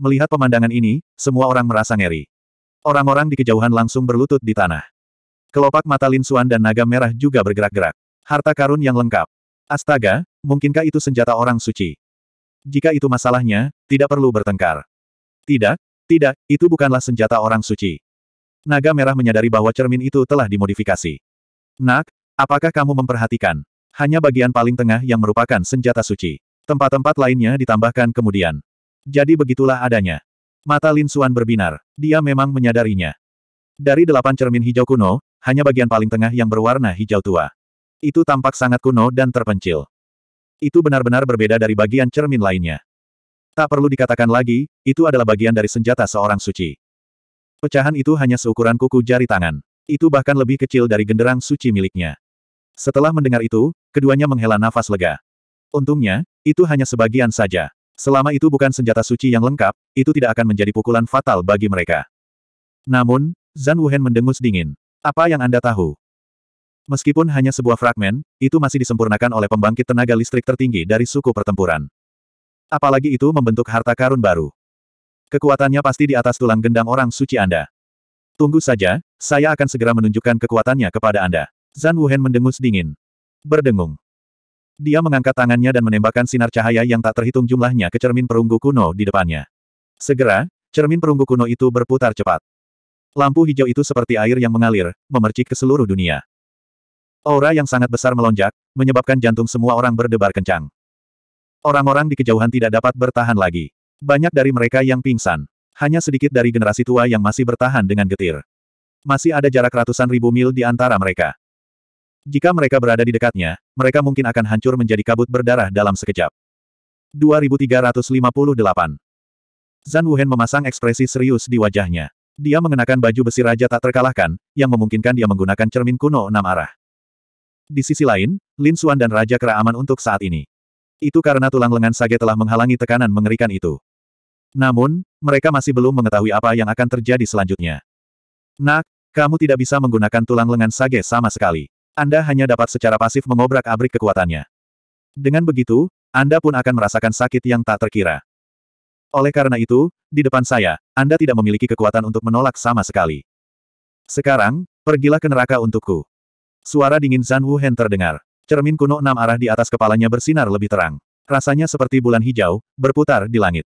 Melihat pemandangan ini, semua orang merasa ngeri. Orang-orang di kejauhan langsung berlutut di tanah. Kelopak mata Lin Suan dan naga merah juga bergerak-gerak. Harta karun yang lengkap. Astaga, mungkinkah itu senjata orang suci? Jika itu masalahnya, tidak perlu bertengkar. Tidak, tidak, itu bukanlah senjata orang suci. Naga merah menyadari bahwa cermin itu telah dimodifikasi. Nak, apakah kamu memperhatikan? Hanya bagian paling tengah yang merupakan senjata suci. Tempat-tempat lainnya ditambahkan kemudian. Jadi begitulah adanya. Mata Lin Suan berbinar. Dia memang menyadarinya. Dari delapan cermin hijau kuno, hanya bagian paling tengah yang berwarna hijau tua. Itu tampak sangat kuno dan terpencil. Itu benar-benar berbeda dari bagian cermin lainnya. Tak perlu dikatakan lagi, itu adalah bagian dari senjata seorang suci. Pecahan itu hanya seukuran kuku jari tangan. Itu bahkan lebih kecil dari genderang suci miliknya. Setelah mendengar itu, keduanya menghela nafas lega. Untungnya, itu hanya sebagian saja. Selama itu bukan senjata suci yang lengkap, itu tidak akan menjadi pukulan fatal bagi mereka. Namun, Zan Wuhen mendengus dingin. Apa yang Anda tahu? Meskipun hanya sebuah fragmen, itu masih disempurnakan oleh pembangkit tenaga listrik tertinggi dari suku pertempuran. Apalagi itu membentuk harta karun baru. Kekuatannya pasti di atas tulang gendang orang suci Anda. Tunggu saja, saya akan segera menunjukkan kekuatannya kepada Anda. Zan Wuhen mendengus dingin. Berdengung. Dia mengangkat tangannya dan menembakkan sinar cahaya yang tak terhitung jumlahnya ke cermin perunggu kuno di depannya. Segera, cermin perunggu kuno itu berputar cepat. Lampu hijau itu seperti air yang mengalir, memercik ke seluruh dunia. Aura yang sangat besar melonjak, menyebabkan jantung semua orang berdebar kencang. Orang-orang di kejauhan tidak dapat bertahan lagi. Banyak dari mereka yang pingsan. Hanya sedikit dari generasi tua yang masih bertahan dengan getir. Masih ada jarak ratusan ribu mil di antara mereka. Jika mereka berada di dekatnya, mereka mungkin akan hancur menjadi kabut berdarah dalam sekejap. 2358 Zan Wuhen memasang ekspresi serius di wajahnya. Dia mengenakan baju besi raja tak terkalahkan, yang memungkinkan dia menggunakan cermin kuno enam arah. Di sisi lain, Lin Xuan dan Raja Kera aman untuk saat ini. Itu karena tulang lengan Sage telah menghalangi tekanan mengerikan itu. Namun, mereka masih belum mengetahui apa yang akan terjadi selanjutnya. Nak, kamu tidak bisa menggunakan tulang lengan Sage sama sekali. Anda hanya dapat secara pasif mengobrak-abrik kekuatannya. Dengan begitu, Anda pun akan merasakan sakit yang tak terkira. Oleh karena itu, di depan saya, Anda tidak memiliki kekuatan untuk menolak sama sekali. Sekarang, pergilah ke neraka untukku. Suara dingin Zan Wuhen terdengar. Cermin kuno enam arah di atas kepalanya bersinar lebih terang. Rasanya seperti bulan hijau, berputar di langit.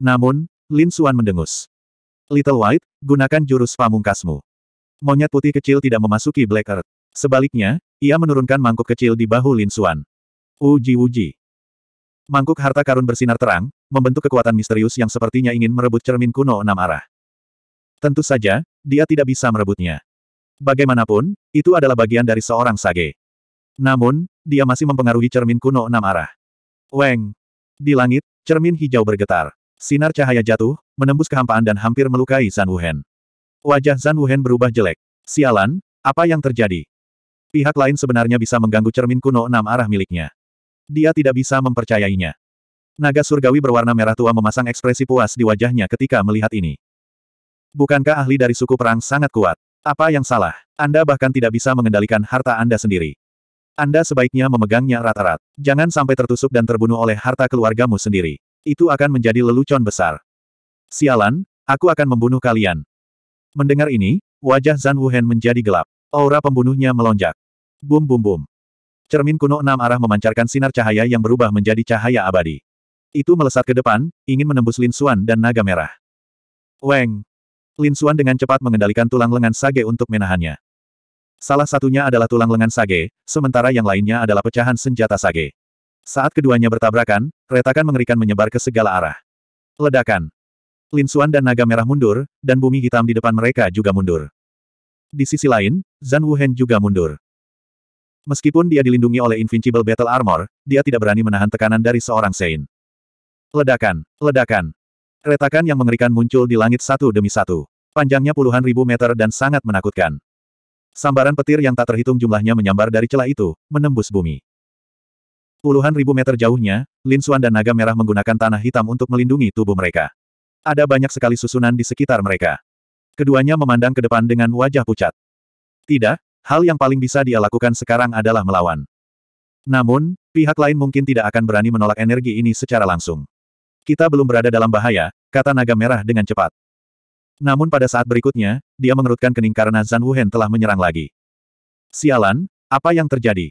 Namun, Lin Xuan mendengus. Little White, gunakan jurus pamungkasmu. Monyet putih kecil tidak memasuki Black Earth. Sebaliknya, ia menurunkan mangkuk kecil di bahu Lin Xuan. Uji-uji. Mangkuk harta karun bersinar terang, membentuk kekuatan misterius yang sepertinya ingin merebut cermin kuno enam arah. Tentu saja, dia tidak bisa merebutnya. Bagaimanapun, itu adalah bagian dari seorang sage. Namun, dia masih mempengaruhi cermin kuno enam arah. Weng! Di langit, cermin hijau bergetar. Sinar cahaya jatuh, menembus kehampaan dan hampir melukai Zan Wuhen. Wajah Zan Wuhen berubah jelek. Sialan, apa yang terjadi? Pihak lain sebenarnya bisa mengganggu cermin kuno enam arah miliknya. Dia tidak bisa mempercayainya. Naga surgawi berwarna merah tua memasang ekspresi puas di wajahnya ketika melihat ini. Bukankah ahli dari suku perang sangat kuat? Apa yang salah? Anda bahkan tidak bisa mengendalikan harta Anda sendiri. Anda sebaiknya memegangnya rata-rat. Jangan sampai tertusuk dan terbunuh oleh harta keluargamu sendiri. Itu akan menjadi lelucon besar. Sialan, aku akan membunuh kalian. Mendengar ini, wajah Zan Wuhen menjadi gelap. Aura pembunuhnya melonjak. Bum bum bum. Cermin kuno enam arah memancarkan sinar cahaya yang berubah menjadi cahaya abadi. Itu melesat ke depan, ingin menembus Lin Suan dan naga merah. Weng! Lin Suan dengan cepat mengendalikan tulang lengan Sage untuk menahannya. Salah satunya adalah tulang lengan Sage, sementara yang lainnya adalah pecahan senjata Sage. Saat keduanya bertabrakan, retakan mengerikan menyebar ke segala arah. Ledakan. Lin Suan dan naga merah mundur, dan bumi hitam di depan mereka juga mundur. Di sisi lain, Zan Wuhen juga mundur. Meskipun dia dilindungi oleh Invincible Battle Armor, dia tidak berani menahan tekanan dari seorang Sein. Ledakan, ledakan. Retakan yang mengerikan muncul di langit satu demi satu. Panjangnya puluhan ribu meter dan sangat menakutkan. Sambaran petir yang tak terhitung jumlahnya menyambar dari celah itu, menembus bumi. Puluhan ribu meter jauhnya, Lin Suan dan Naga Merah menggunakan tanah hitam untuk melindungi tubuh mereka. Ada banyak sekali susunan di sekitar mereka. Keduanya memandang ke depan dengan wajah pucat. Tidak, hal yang paling bisa dia lakukan sekarang adalah melawan. Namun, pihak lain mungkin tidak akan berani menolak energi ini secara langsung. Kita belum berada dalam bahaya, kata naga merah dengan cepat. Namun pada saat berikutnya, dia mengerutkan kening karena Zan Wuhen telah menyerang lagi. Sialan, apa yang terjadi?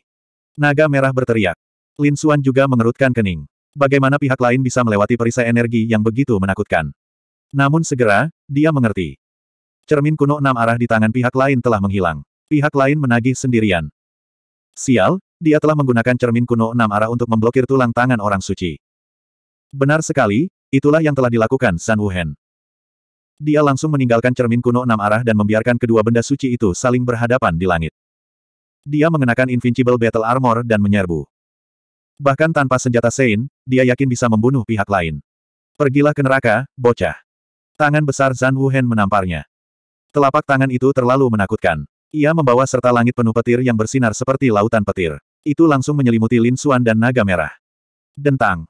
Naga merah berteriak. Lin Xuan juga mengerutkan kening. Bagaimana pihak lain bisa melewati perisai energi yang begitu menakutkan? Namun segera, dia mengerti. Cermin kuno enam arah di tangan pihak lain telah menghilang. Pihak lain menagih sendirian. Sial, dia telah menggunakan cermin kuno enam arah untuk memblokir tulang tangan orang suci. Benar sekali, itulah yang telah dilakukan San Wuhen. Dia langsung meninggalkan cermin kuno enam arah dan membiarkan kedua benda suci itu saling berhadapan di langit. Dia mengenakan Invincible Battle Armor dan menyerbu. Bahkan tanpa senjata Sein, dia yakin bisa membunuh pihak lain. Pergilah ke neraka, bocah. Tangan besar Zan Wuhen menamparnya. Telapak tangan itu terlalu menakutkan. Ia membawa serta langit penuh petir yang bersinar seperti lautan petir. Itu langsung menyelimuti Lin Xuan dan naga merah. Dentang.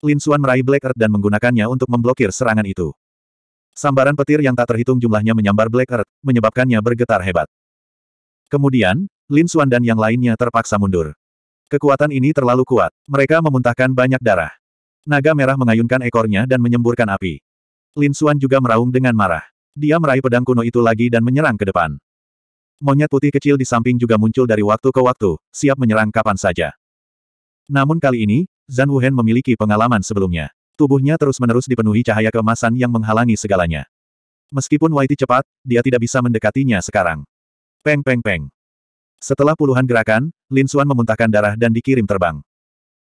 Lin Xuan meraih Black Earth dan menggunakannya untuk memblokir serangan itu. Sambaran petir yang tak terhitung jumlahnya menyambar Black Earth, menyebabkannya bergetar hebat. Kemudian, Lin Xuan dan yang lainnya terpaksa mundur. Kekuatan ini terlalu kuat. Mereka memuntahkan banyak darah. Naga merah mengayunkan ekornya dan menyemburkan api. Lin Xuan juga meraung dengan marah. Dia meraih pedang kuno itu lagi dan menyerang ke depan. Monyet putih kecil di samping juga muncul dari waktu ke waktu, siap menyerang kapan saja. Namun kali ini, Zan Wuhen memiliki pengalaman sebelumnya. Tubuhnya terus-menerus dipenuhi cahaya kemasan yang menghalangi segalanya. Meskipun Waiti cepat, dia tidak bisa mendekatinya sekarang. Peng peng peng. Setelah puluhan gerakan, Lin Xuan memuntahkan darah dan dikirim terbang.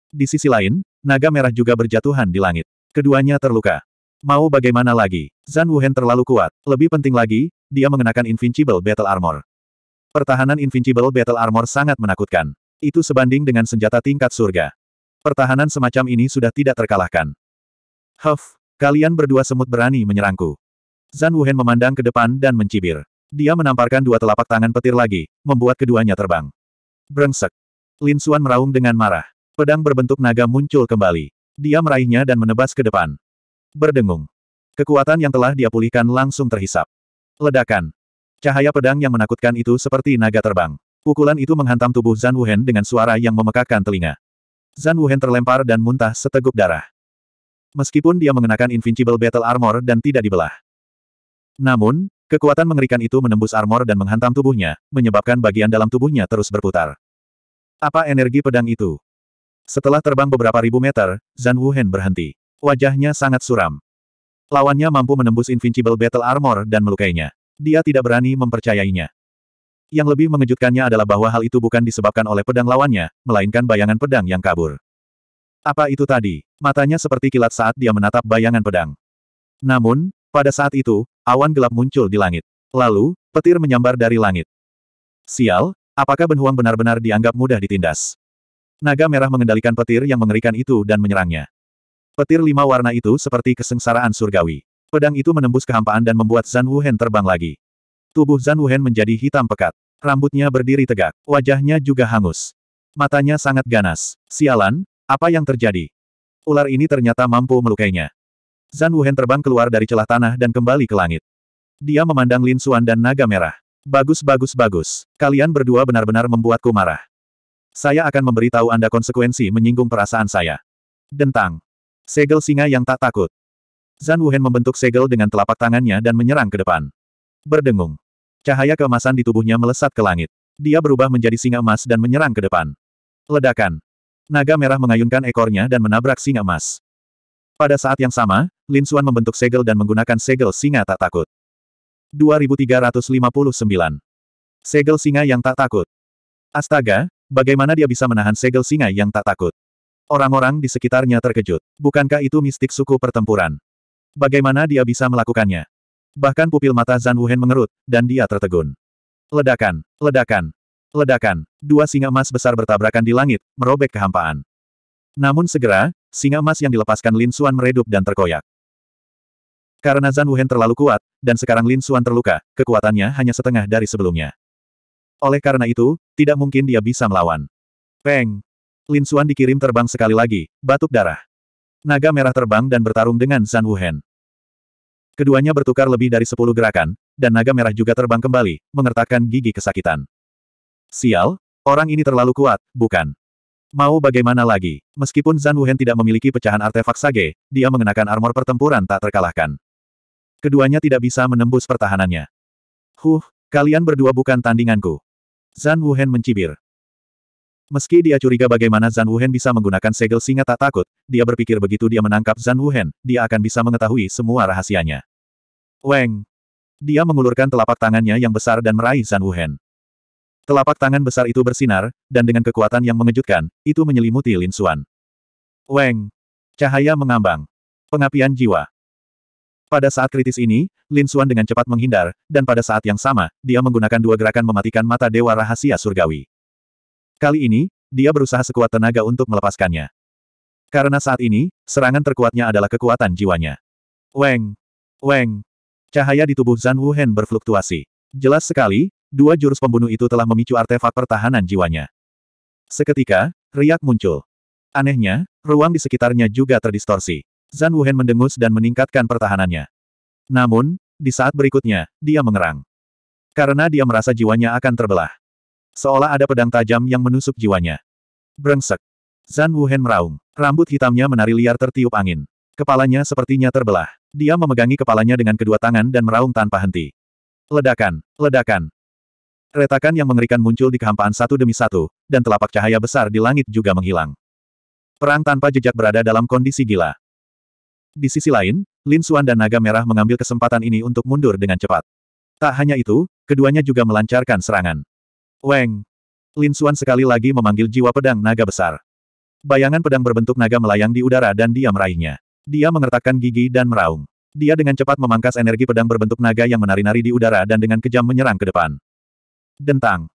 Di sisi lain, naga merah juga berjatuhan di langit. Keduanya terluka. Mau bagaimana lagi? Zan Wuhen terlalu kuat. Lebih penting lagi, dia mengenakan Invincible Battle Armor. Pertahanan Invincible Battle Armor sangat menakutkan. Itu sebanding dengan senjata tingkat surga. Pertahanan semacam ini sudah tidak terkalahkan. Huff, kalian berdua semut berani menyerangku. Zan Wuhen memandang ke depan dan mencibir. Dia menamparkan dua telapak tangan petir lagi, membuat keduanya terbang. Brengsek. Lin Xuan meraung dengan marah. Pedang berbentuk naga muncul kembali. Dia meraihnya dan menebas ke depan. Berdengung. Kekuatan yang telah dia pulihkan langsung terhisap. Ledakan. Cahaya pedang yang menakutkan itu seperti naga terbang. Pukulan itu menghantam tubuh Zan Wuhen dengan suara yang memekakkan telinga. Zan Wuhen terlempar dan muntah seteguk darah. Meskipun dia mengenakan Invincible Battle Armor dan tidak dibelah. Namun, kekuatan mengerikan itu menembus armor dan menghantam tubuhnya, menyebabkan bagian dalam tubuhnya terus berputar. Apa energi pedang itu? Setelah terbang beberapa ribu meter, Zan Wuhen berhenti. Wajahnya sangat suram. Lawannya mampu menembus Invincible Battle Armor dan melukainya. Dia tidak berani mempercayainya. Yang lebih mengejutkannya adalah bahwa hal itu bukan disebabkan oleh pedang lawannya, melainkan bayangan pedang yang kabur. Apa itu tadi? Matanya seperti kilat saat dia menatap bayangan pedang. Namun, pada saat itu, awan gelap muncul di langit. Lalu, petir menyambar dari langit. Sial, apakah Benhuang benar-benar dianggap mudah ditindas? Naga merah mengendalikan petir yang mengerikan itu dan menyerangnya. Petir lima warna itu seperti kesengsaraan surgawi. Pedang itu menembus kehampaan dan membuat Zan Wuhen terbang lagi. Tubuh Zan Wuhen menjadi hitam pekat. Rambutnya berdiri tegak, wajahnya juga hangus. Matanya sangat ganas. Sialan, apa yang terjadi? Ular ini ternyata mampu melukainya. Zan Wuhen terbang keluar dari celah tanah dan kembali ke langit. Dia memandang Lin Xuan dan naga merah. Bagus bagus bagus, kalian berdua benar-benar membuatku marah. Saya akan memberitahu Anda konsekuensi menyinggung perasaan saya. Dentang. Segel singa yang tak takut. Zan Wuhen membentuk segel dengan telapak tangannya dan menyerang ke depan. Berdengung. Cahaya keemasan di tubuhnya melesat ke langit. Dia berubah menjadi singa emas dan menyerang ke depan. Ledakan. Naga merah mengayunkan ekornya dan menabrak singa emas. Pada saat yang sama, Lin Xuan membentuk segel dan menggunakan segel singa tak takut. 2359. Segel singa yang tak takut. Astaga, bagaimana dia bisa menahan segel singa yang tak takut? Orang-orang di sekitarnya terkejut. Bukankah itu mistik suku pertempuran? Bagaimana dia bisa melakukannya? Bahkan pupil mata Zan Wuhen mengerut, dan dia tertegun. Ledakan, ledakan, ledakan. Dua singa emas besar bertabrakan di langit, merobek kehampaan. Namun segera, singa emas yang dilepaskan Lin Xuan meredup dan terkoyak. Karena Zan Wuhen terlalu kuat, dan sekarang Lin Xuan terluka, kekuatannya hanya setengah dari sebelumnya. Oleh karena itu, tidak mungkin dia bisa melawan. Peng! Lin Xuan dikirim terbang sekali lagi, batuk darah. Naga merah terbang dan bertarung dengan Zhan Wuhen. Keduanya bertukar lebih dari sepuluh gerakan, dan naga merah juga terbang kembali, mengertakkan gigi kesakitan. Sial, orang ini terlalu kuat, bukan? Mau bagaimana lagi? Meskipun Zhan Wuhen tidak memiliki pecahan artefak sage, dia mengenakan armor pertempuran tak terkalahkan. Keduanya tidak bisa menembus pertahanannya. Huh, kalian berdua bukan tandinganku. Zhan Wuhen mencibir. Meski dia curiga bagaimana Zan Wuhen bisa menggunakan segel singa tak takut, dia berpikir begitu dia menangkap Zan Wuhen, dia akan bisa mengetahui semua rahasianya. Weng! Dia mengulurkan telapak tangannya yang besar dan meraih Zan Wuhen. Telapak tangan besar itu bersinar, dan dengan kekuatan yang mengejutkan, itu menyelimuti Lin Xuan. Weng! Cahaya mengambang. Pengapian jiwa. Pada saat kritis ini, Lin Xuan dengan cepat menghindar, dan pada saat yang sama, dia menggunakan dua gerakan mematikan mata Dewa Rahasia Surgawi. Kali ini, dia berusaha sekuat tenaga untuk melepaskannya. Karena saat ini, serangan terkuatnya adalah kekuatan jiwanya. Weng! Weng! Cahaya di tubuh Zan Wuhen berfluktuasi. Jelas sekali, dua jurus pembunuh itu telah memicu artefak pertahanan jiwanya. Seketika, riak muncul. Anehnya, ruang di sekitarnya juga terdistorsi. Zan Wuhen mendengus dan meningkatkan pertahanannya. Namun, di saat berikutnya, dia mengerang. Karena dia merasa jiwanya akan terbelah. Seolah ada pedang tajam yang menusuk jiwanya. Brengsek. Zan Wuhen meraung. Rambut hitamnya menari liar tertiup angin. Kepalanya sepertinya terbelah. Dia memegangi kepalanya dengan kedua tangan dan meraung tanpa henti. Ledakan, ledakan. Retakan yang mengerikan muncul di kehampaan satu demi satu, dan telapak cahaya besar di langit juga menghilang. Perang tanpa jejak berada dalam kondisi gila. Di sisi lain, Lin Suan dan Naga Merah mengambil kesempatan ini untuk mundur dengan cepat. Tak hanya itu, keduanya juga melancarkan serangan. Weng! Lin Xuan sekali lagi memanggil jiwa pedang naga besar. Bayangan pedang berbentuk naga melayang di udara dan dia meraihnya. Dia mengertakkan gigi dan meraung. Dia dengan cepat memangkas energi pedang berbentuk naga yang menari-nari di udara dan dengan kejam menyerang ke depan. Dentang.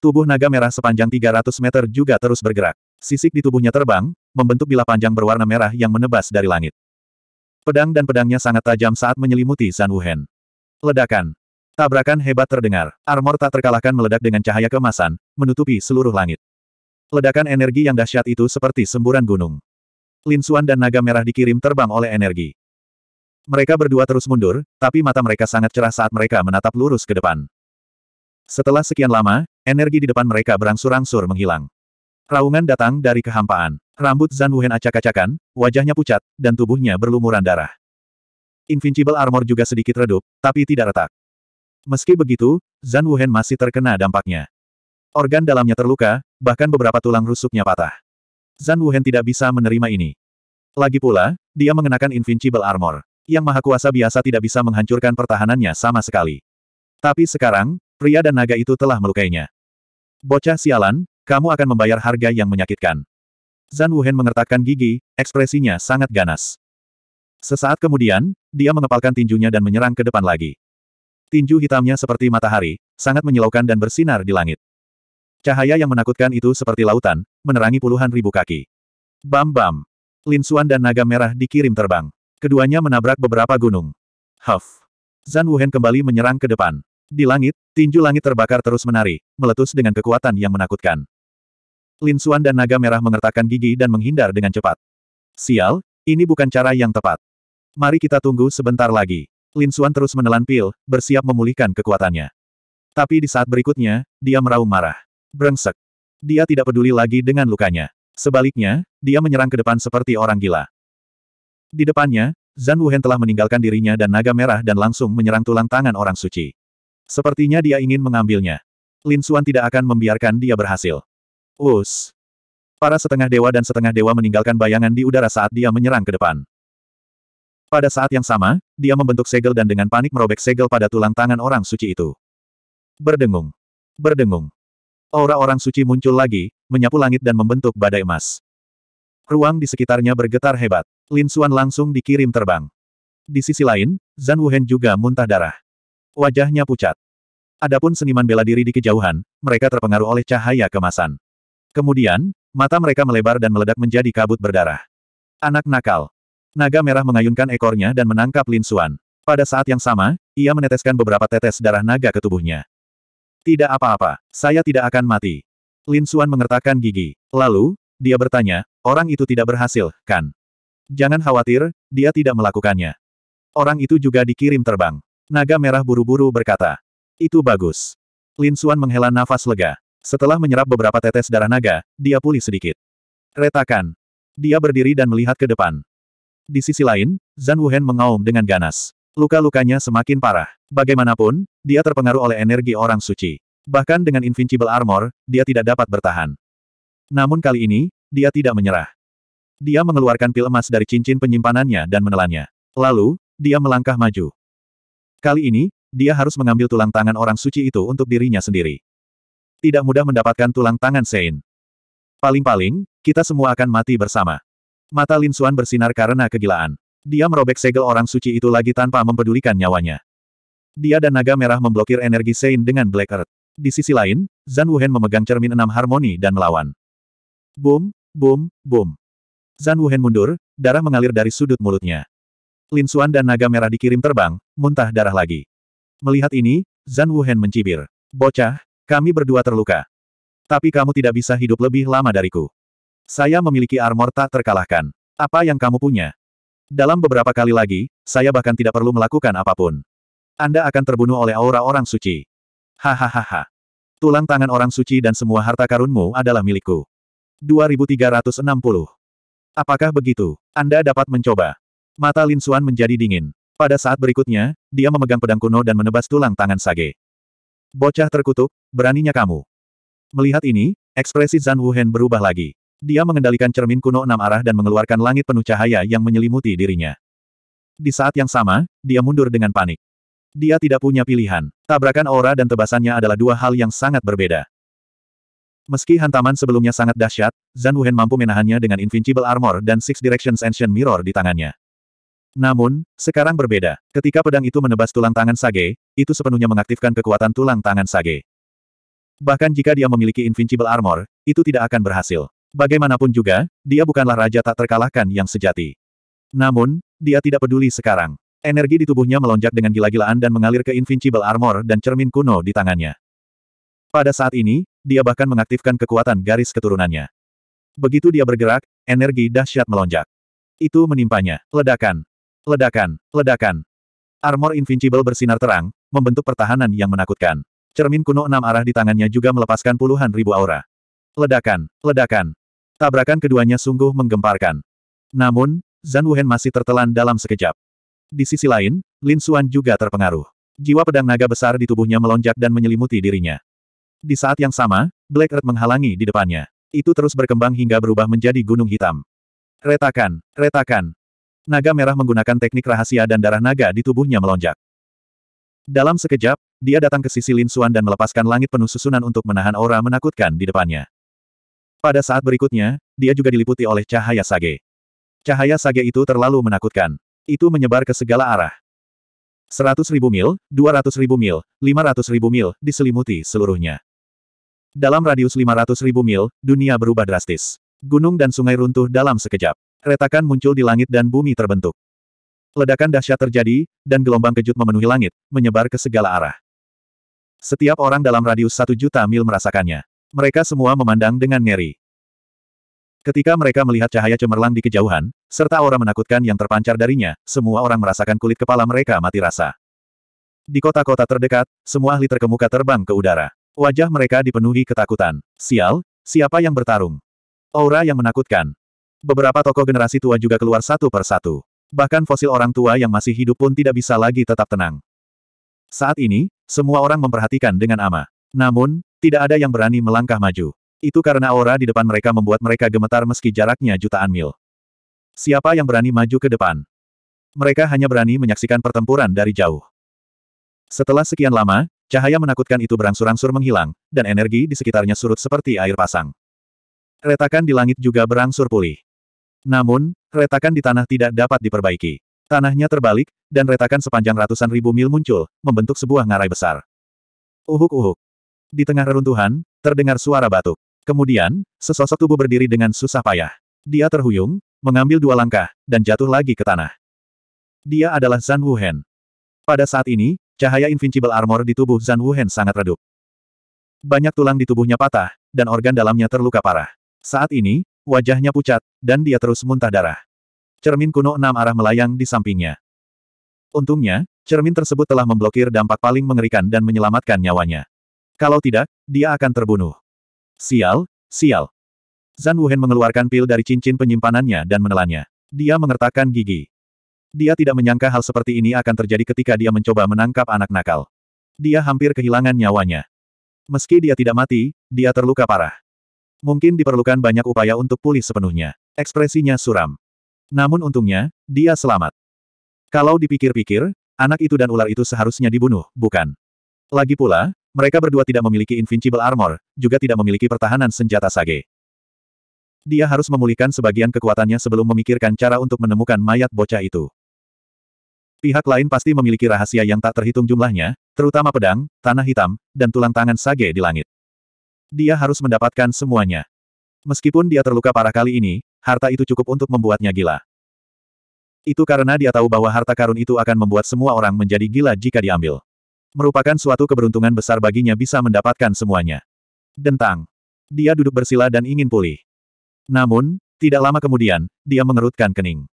Tubuh naga merah sepanjang 300 meter juga terus bergerak. Sisik di tubuhnya terbang, membentuk bilah panjang berwarna merah yang menebas dari langit. Pedang dan pedangnya sangat tajam saat menyelimuti San Wuhen. Ledakan. Tabrakan hebat terdengar. Armor tak terkalahkan meledak dengan cahaya kemasan, menutupi seluruh langit. Ledakan energi yang dahsyat itu seperti semburan gunung. Linsuan dan naga merah dikirim terbang oleh energi. Mereka berdua terus mundur, tapi mata mereka sangat cerah saat mereka menatap lurus ke depan. Setelah sekian lama, energi di depan mereka berangsur-angsur menghilang. Raungan datang dari kehampaan. Rambut Zan Wuhen acak-acakan, wajahnya pucat, dan tubuhnya berlumuran darah. Invincible armor juga sedikit redup, tapi tidak retak. Meski begitu, Zan Wuhen masih terkena dampaknya. Organ dalamnya terluka, bahkan beberapa tulang rusuknya patah. Zan Wuhen tidak bisa menerima ini. Lagi pula, dia mengenakan invincible armor. Yang maha kuasa biasa tidak bisa menghancurkan pertahanannya sama sekali. Tapi sekarang, pria dan naga itu telah melukainya. Bocah sialan, kamu akan membayar harga yang menyakitkan. Zan Wuhen mengertakkan gigi, ekspresinya sangat ganas. Sesaat kemudian, dia mengepalkan tinjunya dan menyerang ke depan lagi. Tinju hitamnya seperti matahari, sangat menyilaukan dan bersinar di langit. Cahaya yang menakutkan itu seperti lautan, menerangi puluhan ribu kaki. Bam-bam! Linsuan dan naga merah dikirim terbang. Keduanya menabrak beberapa gunung. Huff! Zan Wuhen kembali menyerang ke depan. Di langit, tinju langit terbakar terus menari, meletus dengan kekuatan yang menakutkan. Lin Linsuan dan naga merah mengertakkan gigi dan menghindar dengan cepat. Sial, ini bukan cara yang tepat. Mari kita tunggu sebentar lagi. Lin Suan terus menelan pil, bersiap memulihkan kekuatannya. Tapi di saat berikutnya, dia meraung marah. Brengsek. Dia tidak peduli lagi dengan lukanya. Sebaliknya, dia menyerang ke depan seperti orang gila. Di depannya, Zan Wuhen telah meninggalkan dirinya dan naga merah dan langsung menyerang tulang tangan orang suci. Sepertinya dia ingin mengambilnya. Lin Suan tidak akan membiarkan dia berhasil. Us. Para setengah dewa dan setengah dewa meninggalkan bayangan di udara saat dia menyerang ke depan. Pada saat yang sama, dia membentuk segel dan dengan panik merobek segel pada tulang tangan orang suci itu. Berdengung. Berdengung. Aura orang suci muncul lagi, menyapu langit dan membentuk badai emas. Ruang di sekitarnya bergetar hebat. Lin Xuan langsung dikirim terbang. Di sisi lain, Zan Wuhen juga muntah darah. Wajahnya pucat. Adapun seniman bela diri di kejauhan, mereka terpengaruh oleh cahaya kemasan. Kemudian, mata mereka melebar dan meledak menjadi kabut berdarah. Anak nakal, Naga merah mengayunkan ekornya dan menangkap Lin Xuan. Pada saat yang sama, ia meneteskan beberapa tetes darah naga ke tubuhnya. Tidak apa-apa, saya tidak akan mati. Lin Xuan mengertakkan gigi. Lalu, dia bertanya, orang itu tidak berhasil, kan? Jangan khawatir, dia tidak melakukannya. Orang itu juga dikirim terbang. Naga merah buru-buru berkata. Itu bagus. Lin Xuan menghela nafas lega. Setelah menyerap beberapa tetes darah naga, dia pulih sedikit. Retakan. Dia berdiri dan melihat ke depan. Di sisi lain, Zan Wuhen mengaum dengan ganas. Luka-lukanya semakin parah. Bagaimanapun, dia terpengaruh oleh energi orang suci. Bahkan dengan invincible armor, dia tidak dapat bertahan. Namun kali ini, dia tidak menyerah. Dia mengeluarkan pil emas dari cincin penyimpanannya dan menelannya. Lalu, dia melangkah maju. Kali ini, dia harus mengambil tulang tangan orang suci itu untuk dirinya sendiri. Tidak mudah mendapatkan tulang tangan Sein. Paling-paling, kita semua akan mati bersama. Mata Lin Xuan bersinar karena kegilaan. Dia merobek segel orang suci itu lagi tanpa mempedulikan nyawanya. Dia dan naga merah memblokir energi Sein dengan Black Earth. Di sisi lain, Zan Wuhen memegang cermin enam harmoni dan melawan. Boom, boom, boom. Zan Wuhen mundur, darah mengalir dari sudut mulutnya. Lin Xuan dan naga merah dikirim terbang, muntah darah lagi. Melihat ini, Zan Wuhen mencibir. Bocah, kami berdua terluka. Tapi kamu tidak bisa hidup lebih lama dariku. Saya memiliki armor tak terkalahkan. Apa yang kamu punya? Dalam beberapa kali lagi, saya bahkan tidak perlu melakukan apapun. Anda akan terbunuh oleh aura orang suci. Hahaha. Tulang tangan orang suci dan semua harta karunmu adalah milikku. 2360. Apakah begitu? Anda dapat mencoba. Mata Lin Xuan menjadi dingin. Pada saat berikutnya, dia memegang pedang kuno dan menebas tulang tangan Sage. Bocah terkutuk, beraninya kamu. Melihat ini, ekspresi Zan Wuhen berubah lagi. Dia mengendalikan cermin kuno enam arah dan mengeluarkan langit penuh cahaya yang menyelimuti dirinya. Di saat yang sama, dia mundur dengan panik. Dia tidak punya pilihan. Tabrakan aura dan tebasannya adalah dua hal yang sangat berbeda. Meski hantaman sebelumnya sangat dahsyat, Zan Wuhen mampu menahannya dengan Invincible Armor dan Six Directions Ancient Mirror di tangannya. Namun, sekarang berbeda. Ketika pedang itu menebas tulang tangan Sage, itu sepenuhnya mengaktifkan kekuatan tulang tangan Sage. Bahkan jika dia memiliki Invincible Armor, itu tidak akan berhasil. Bagaimanapun juga, dia bukanlah raja tak terkalahkan yang sejati. Namun, dia tidak peduli sekarang. Energi di tubuhnya melonjak dengan gila-gilaan dan mengalir ke Invincible Armor dan cermin kuno di tangannya. Pada saat ini, dia bahkan mengaktifkan kekuatan garis keturunannya. Begitu dia bergerak, energi dahsyat melonjak. Itu menimpanya. Ledakan. Ledakan. Ledakan. Armor Invincible bersinar terang, membentuk pertahanan yang menakutkan. Cermin kuno enam arah di tangannya juga melepaskan puluhan ribu aura. Ledakan. Ledakan. Tabrakan keduanya sungguh menggemparkan. Namun, Zan Wuhen masih tertelan dalam sekejap. Di sisi lain, Lin Xuan juga terpengaruh. Jiwa pedang naga besar di tubuhnya melonjak dan menyelimuti dirinya. Di saat yang sama, Black Earth menghalangi di depannya. Itu terus berkembang hingga berubah menjadi gunung hitam. Retakan, retakan. Naga merah menggunakan teknik rahasia dan darah naga di tubuhnya melonjak. Dalam sekejap, dia datang ke sisi Lin Xuan dan melepaskan langit penuh susunan untuk menahan aura menakutkan di depannya. Pada saat berikutnya, dia juga diliputi oleh cahaya sage. Cahaya sage itu terlalu menakutkan. Itu menyebar ke segala arah. Seratus ribu mil, ratus ribu mil, ratus ribu mil, diselimuti seluruhnya. Dalam radius ratus ribu mil, dunia berubah drastis. Gunung dan sungai runtuh dalam sekejap. Retakan muncul di langit dan bumi terbentuk. Ledakan dahsyat terjadi, dan gelombang kejut memenuhi langit, menyebar ke segala arah. Setiap orang dalam radius satu juta mil merasakannya. Mereka semua memandang dengan ngeri. Ketika mereka melihat cahaya cemerlang di kejauhan, serta aura menakutkan yang terpancar darinya, semua orang merasakan kulit kepala mereka mati rasa. Di kota-kota terdekat, semua ahli terkemuka terbang ke udara. Wajah mereka dipenuhi ketakutan. Sial, siapa yang bertarung? Aura yang menakutkan. Beberapa tokoh generasi tua juga keluar satu per satu. Bahkan fosil orang tua yang masih hidup pun tidak bisa lagi tetap tenang. Saat ini, semua orang memperhatikan dengan ama. Namun, tidak ada yang berani melangkah maju. Itu karena aura di depan mereka membuat mereka gemetar meski jaraknya jutaan mil. Siapa yang berani maju ke depan? Mereka hanya berani menyaksikan pertempuran dari jauh. Setelah sekian lama, cahaya menakutkan itu berangsur-angsur menghilang, dan energi di sekitarnya surut seperti air pasang. Retakan di langit juga berangsur pulih. Namun, retakan di tanah tidak dapat diperbaiki. Tanahnya terbalik, dan retakan sepanjang ratusan ribu mil muncul, membentuk sebuah ngarai besar. Uhuk-uhuk. Di tengah reruntuhan, terdengar suara batuk. Kemudian, sesosok tubuh berdiri dengan susah payah. Dia terhuyung, mengambil dua langkah, dan jatuh lagi ke tanah. Dia adalah Zan Wuhen. Pada saat ini, cahaya Invincible Armor di tubuh Zan Wuhen sangat redup. Banyak tulang di tubuhnya patah, dan organ dalamnya terluka parah. Saat ini, wajahnya pucat, dan dia terus muntah darah. Cermin kuno enam arah melayang di sampingnya. Untungnya, cermin tersebut telah memblokir dampak paling mengerikan dan menyelamatkan nyawanya. Kalau tidak, dia akan terbunuh. Sial, sial. Zan Wuhen mengeluarkan pil dari cincin penyimpanannya dan menelannya. Dia mengertakkan gigi. Dia tidak menyangka hal seperti ini akan terjadi ketika dia mencoba menangkap anak nakal. Dia hampir kehilangan nyawanya. Meski dia tidak mati, dia terluka parah. Mungkin diperlukan banyak upaya untuk pulih sepenuhnya. Ekspresinya suram. Namun untungnya, dia selamat. Kalau dipikir-pikir, anak itu dan ular itu seharusnya dibunuh, bukan? Lagi pula, mereka berdua tidak memiliki invincible armor, juga tidak memiliki pertahanan senjata sage. Dia harus memulihkan sebagian kekuatannya sebelum memikirkan cara untuk menemukan mayat bocah itu. Pihak lain pasti memiliki rahasia yang tak terhitung jumlahnya, terutama pedang, tanah hitam, dan tulang tangan sage di langit. Dia harus mendapatkan semuanya. Meskipun dia terluka parah kali ini, harta itu cukup untuk membuatnya gila. Itu karena dia tahu bahwa harta karun itu akan membuat semua orang menjadi gila jika diambil. Merupakan suatu keberuntungan besar baginya bisa mendapatkan semuanya. Dentang. Dia duduk bersila dan ingin pulih. Namun, tidak lama kemudian, dia mengerutkan kening.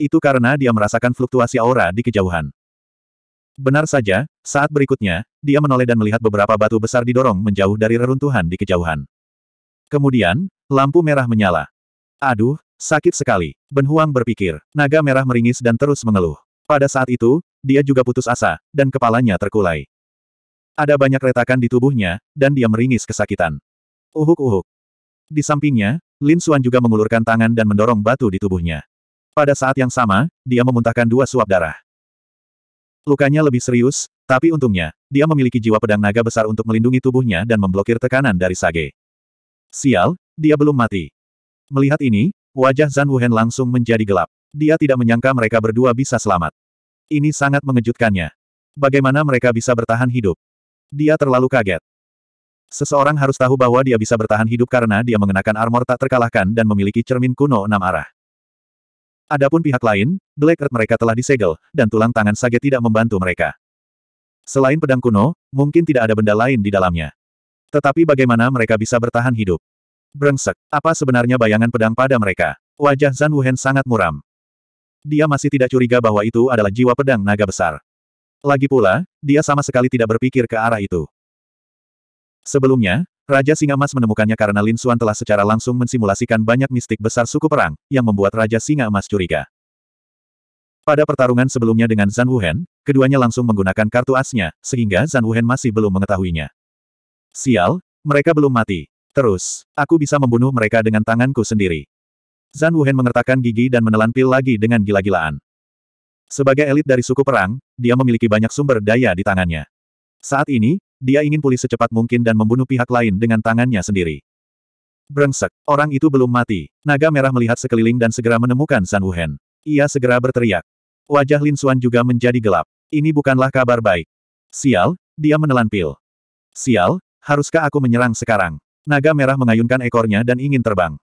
Itu karena dia merasakan fluktuasi aura di kejauhan. Benar saja, saat berikutnya, dia menoleh dan melihat beberapa batu besar didorong menjauh dari reruntuhan di kejauhan. Kemudian, lampu merah menyala. Aduh, sakit sekali, Ben Huang berpikir. Naga merah meringis dan terus mengeluh. Pada saat itu, dia juga putus asa, dan kepalanya terkulai. Ada banyak retakan di tubuhnya, dan dia meringis kesakitan. Uhuk-uhuk. Di sampingnya, Lin Xuan juga mengulurkan tangan dan mendorong batu di tubuhnya. Pada saat yang sama, dia memuntahkan dua suap darah. Lukanya lebih serius, tapi untungnya, dia memiliki jiwa pedang naga besar untuk melindungi tubuhnya dan memblokir tekanan dari Sage. Sial, dia belum mati. Melihat ini, wajah Zan Wuhen langsung menjadi gelap. Dia tidak menyangka mereka berdua bisa selamat. Ini sangat mengejutkannya. Bagaimana mereka bisa bertahan hidup? Dia terlalu kaget. Seseorang harus tahu bahwa dia bisa bertahan hidup karena dia mengenakan armor tak terkalahkan dan memiliki cermin kuno enam arah. Adapun pihak lain, Black Earth mereka telah disegel, dan tulang tangan Sage tidak membantu mereka. Selain pedang kuno, mungkin tidak ada benda lain di dalamnya. Tetapi bagaimana mereka bisa bertahan hidup? Brengsek, apa sebenarnya bayangan pedang pada mereka? Wajah Zan Wuhen sangat muram. Dia masih tidak curiga bahwa itu adalah jiwa pedang naga besar. Lagi pula, dia sama sekali tidak berpikir ke arah itu. Sebelumnya, Raja Singa Emas menemukannya karena Lin Xuan telah secara langsung mensimulasikan banyak mistik besar suku perang, yang membuat Raja Singa Emas curiga. Pada pertarungan sebelumnya dengan Zan Wuhen, keduanya langsung menggunakan kartu asnya, sehingga Zan Wuhen masih belum mengetahuinya. Sial, mereka belum mati. Terus, aku bisa membunuh mereka dengan tanganku sendiri. Zan Wuhen mengertakkan gigi dan menelan pil lagi dengan gila-gilaan. Sebagai elit dari suku perang, dia memiliki banyak sumber daya di tangannya. Saat ini, dia ingin pulih secepat mungkin dan membunuh pihak lain dengan tangannya sendiri. Brengsek, orang itu belum mati. Naga merah melihat sekeliling dan segera menemukan Zan Wuhen. Ia segera berteriak. Wajah Lin Xuan juga menjadi gelap. Ini bukanlah kabar baik. Sial, dia menelan pil. Sial, haruskah aku menyerang sekarang? Naga merah mengayunkan ekornya dan ingin terbang.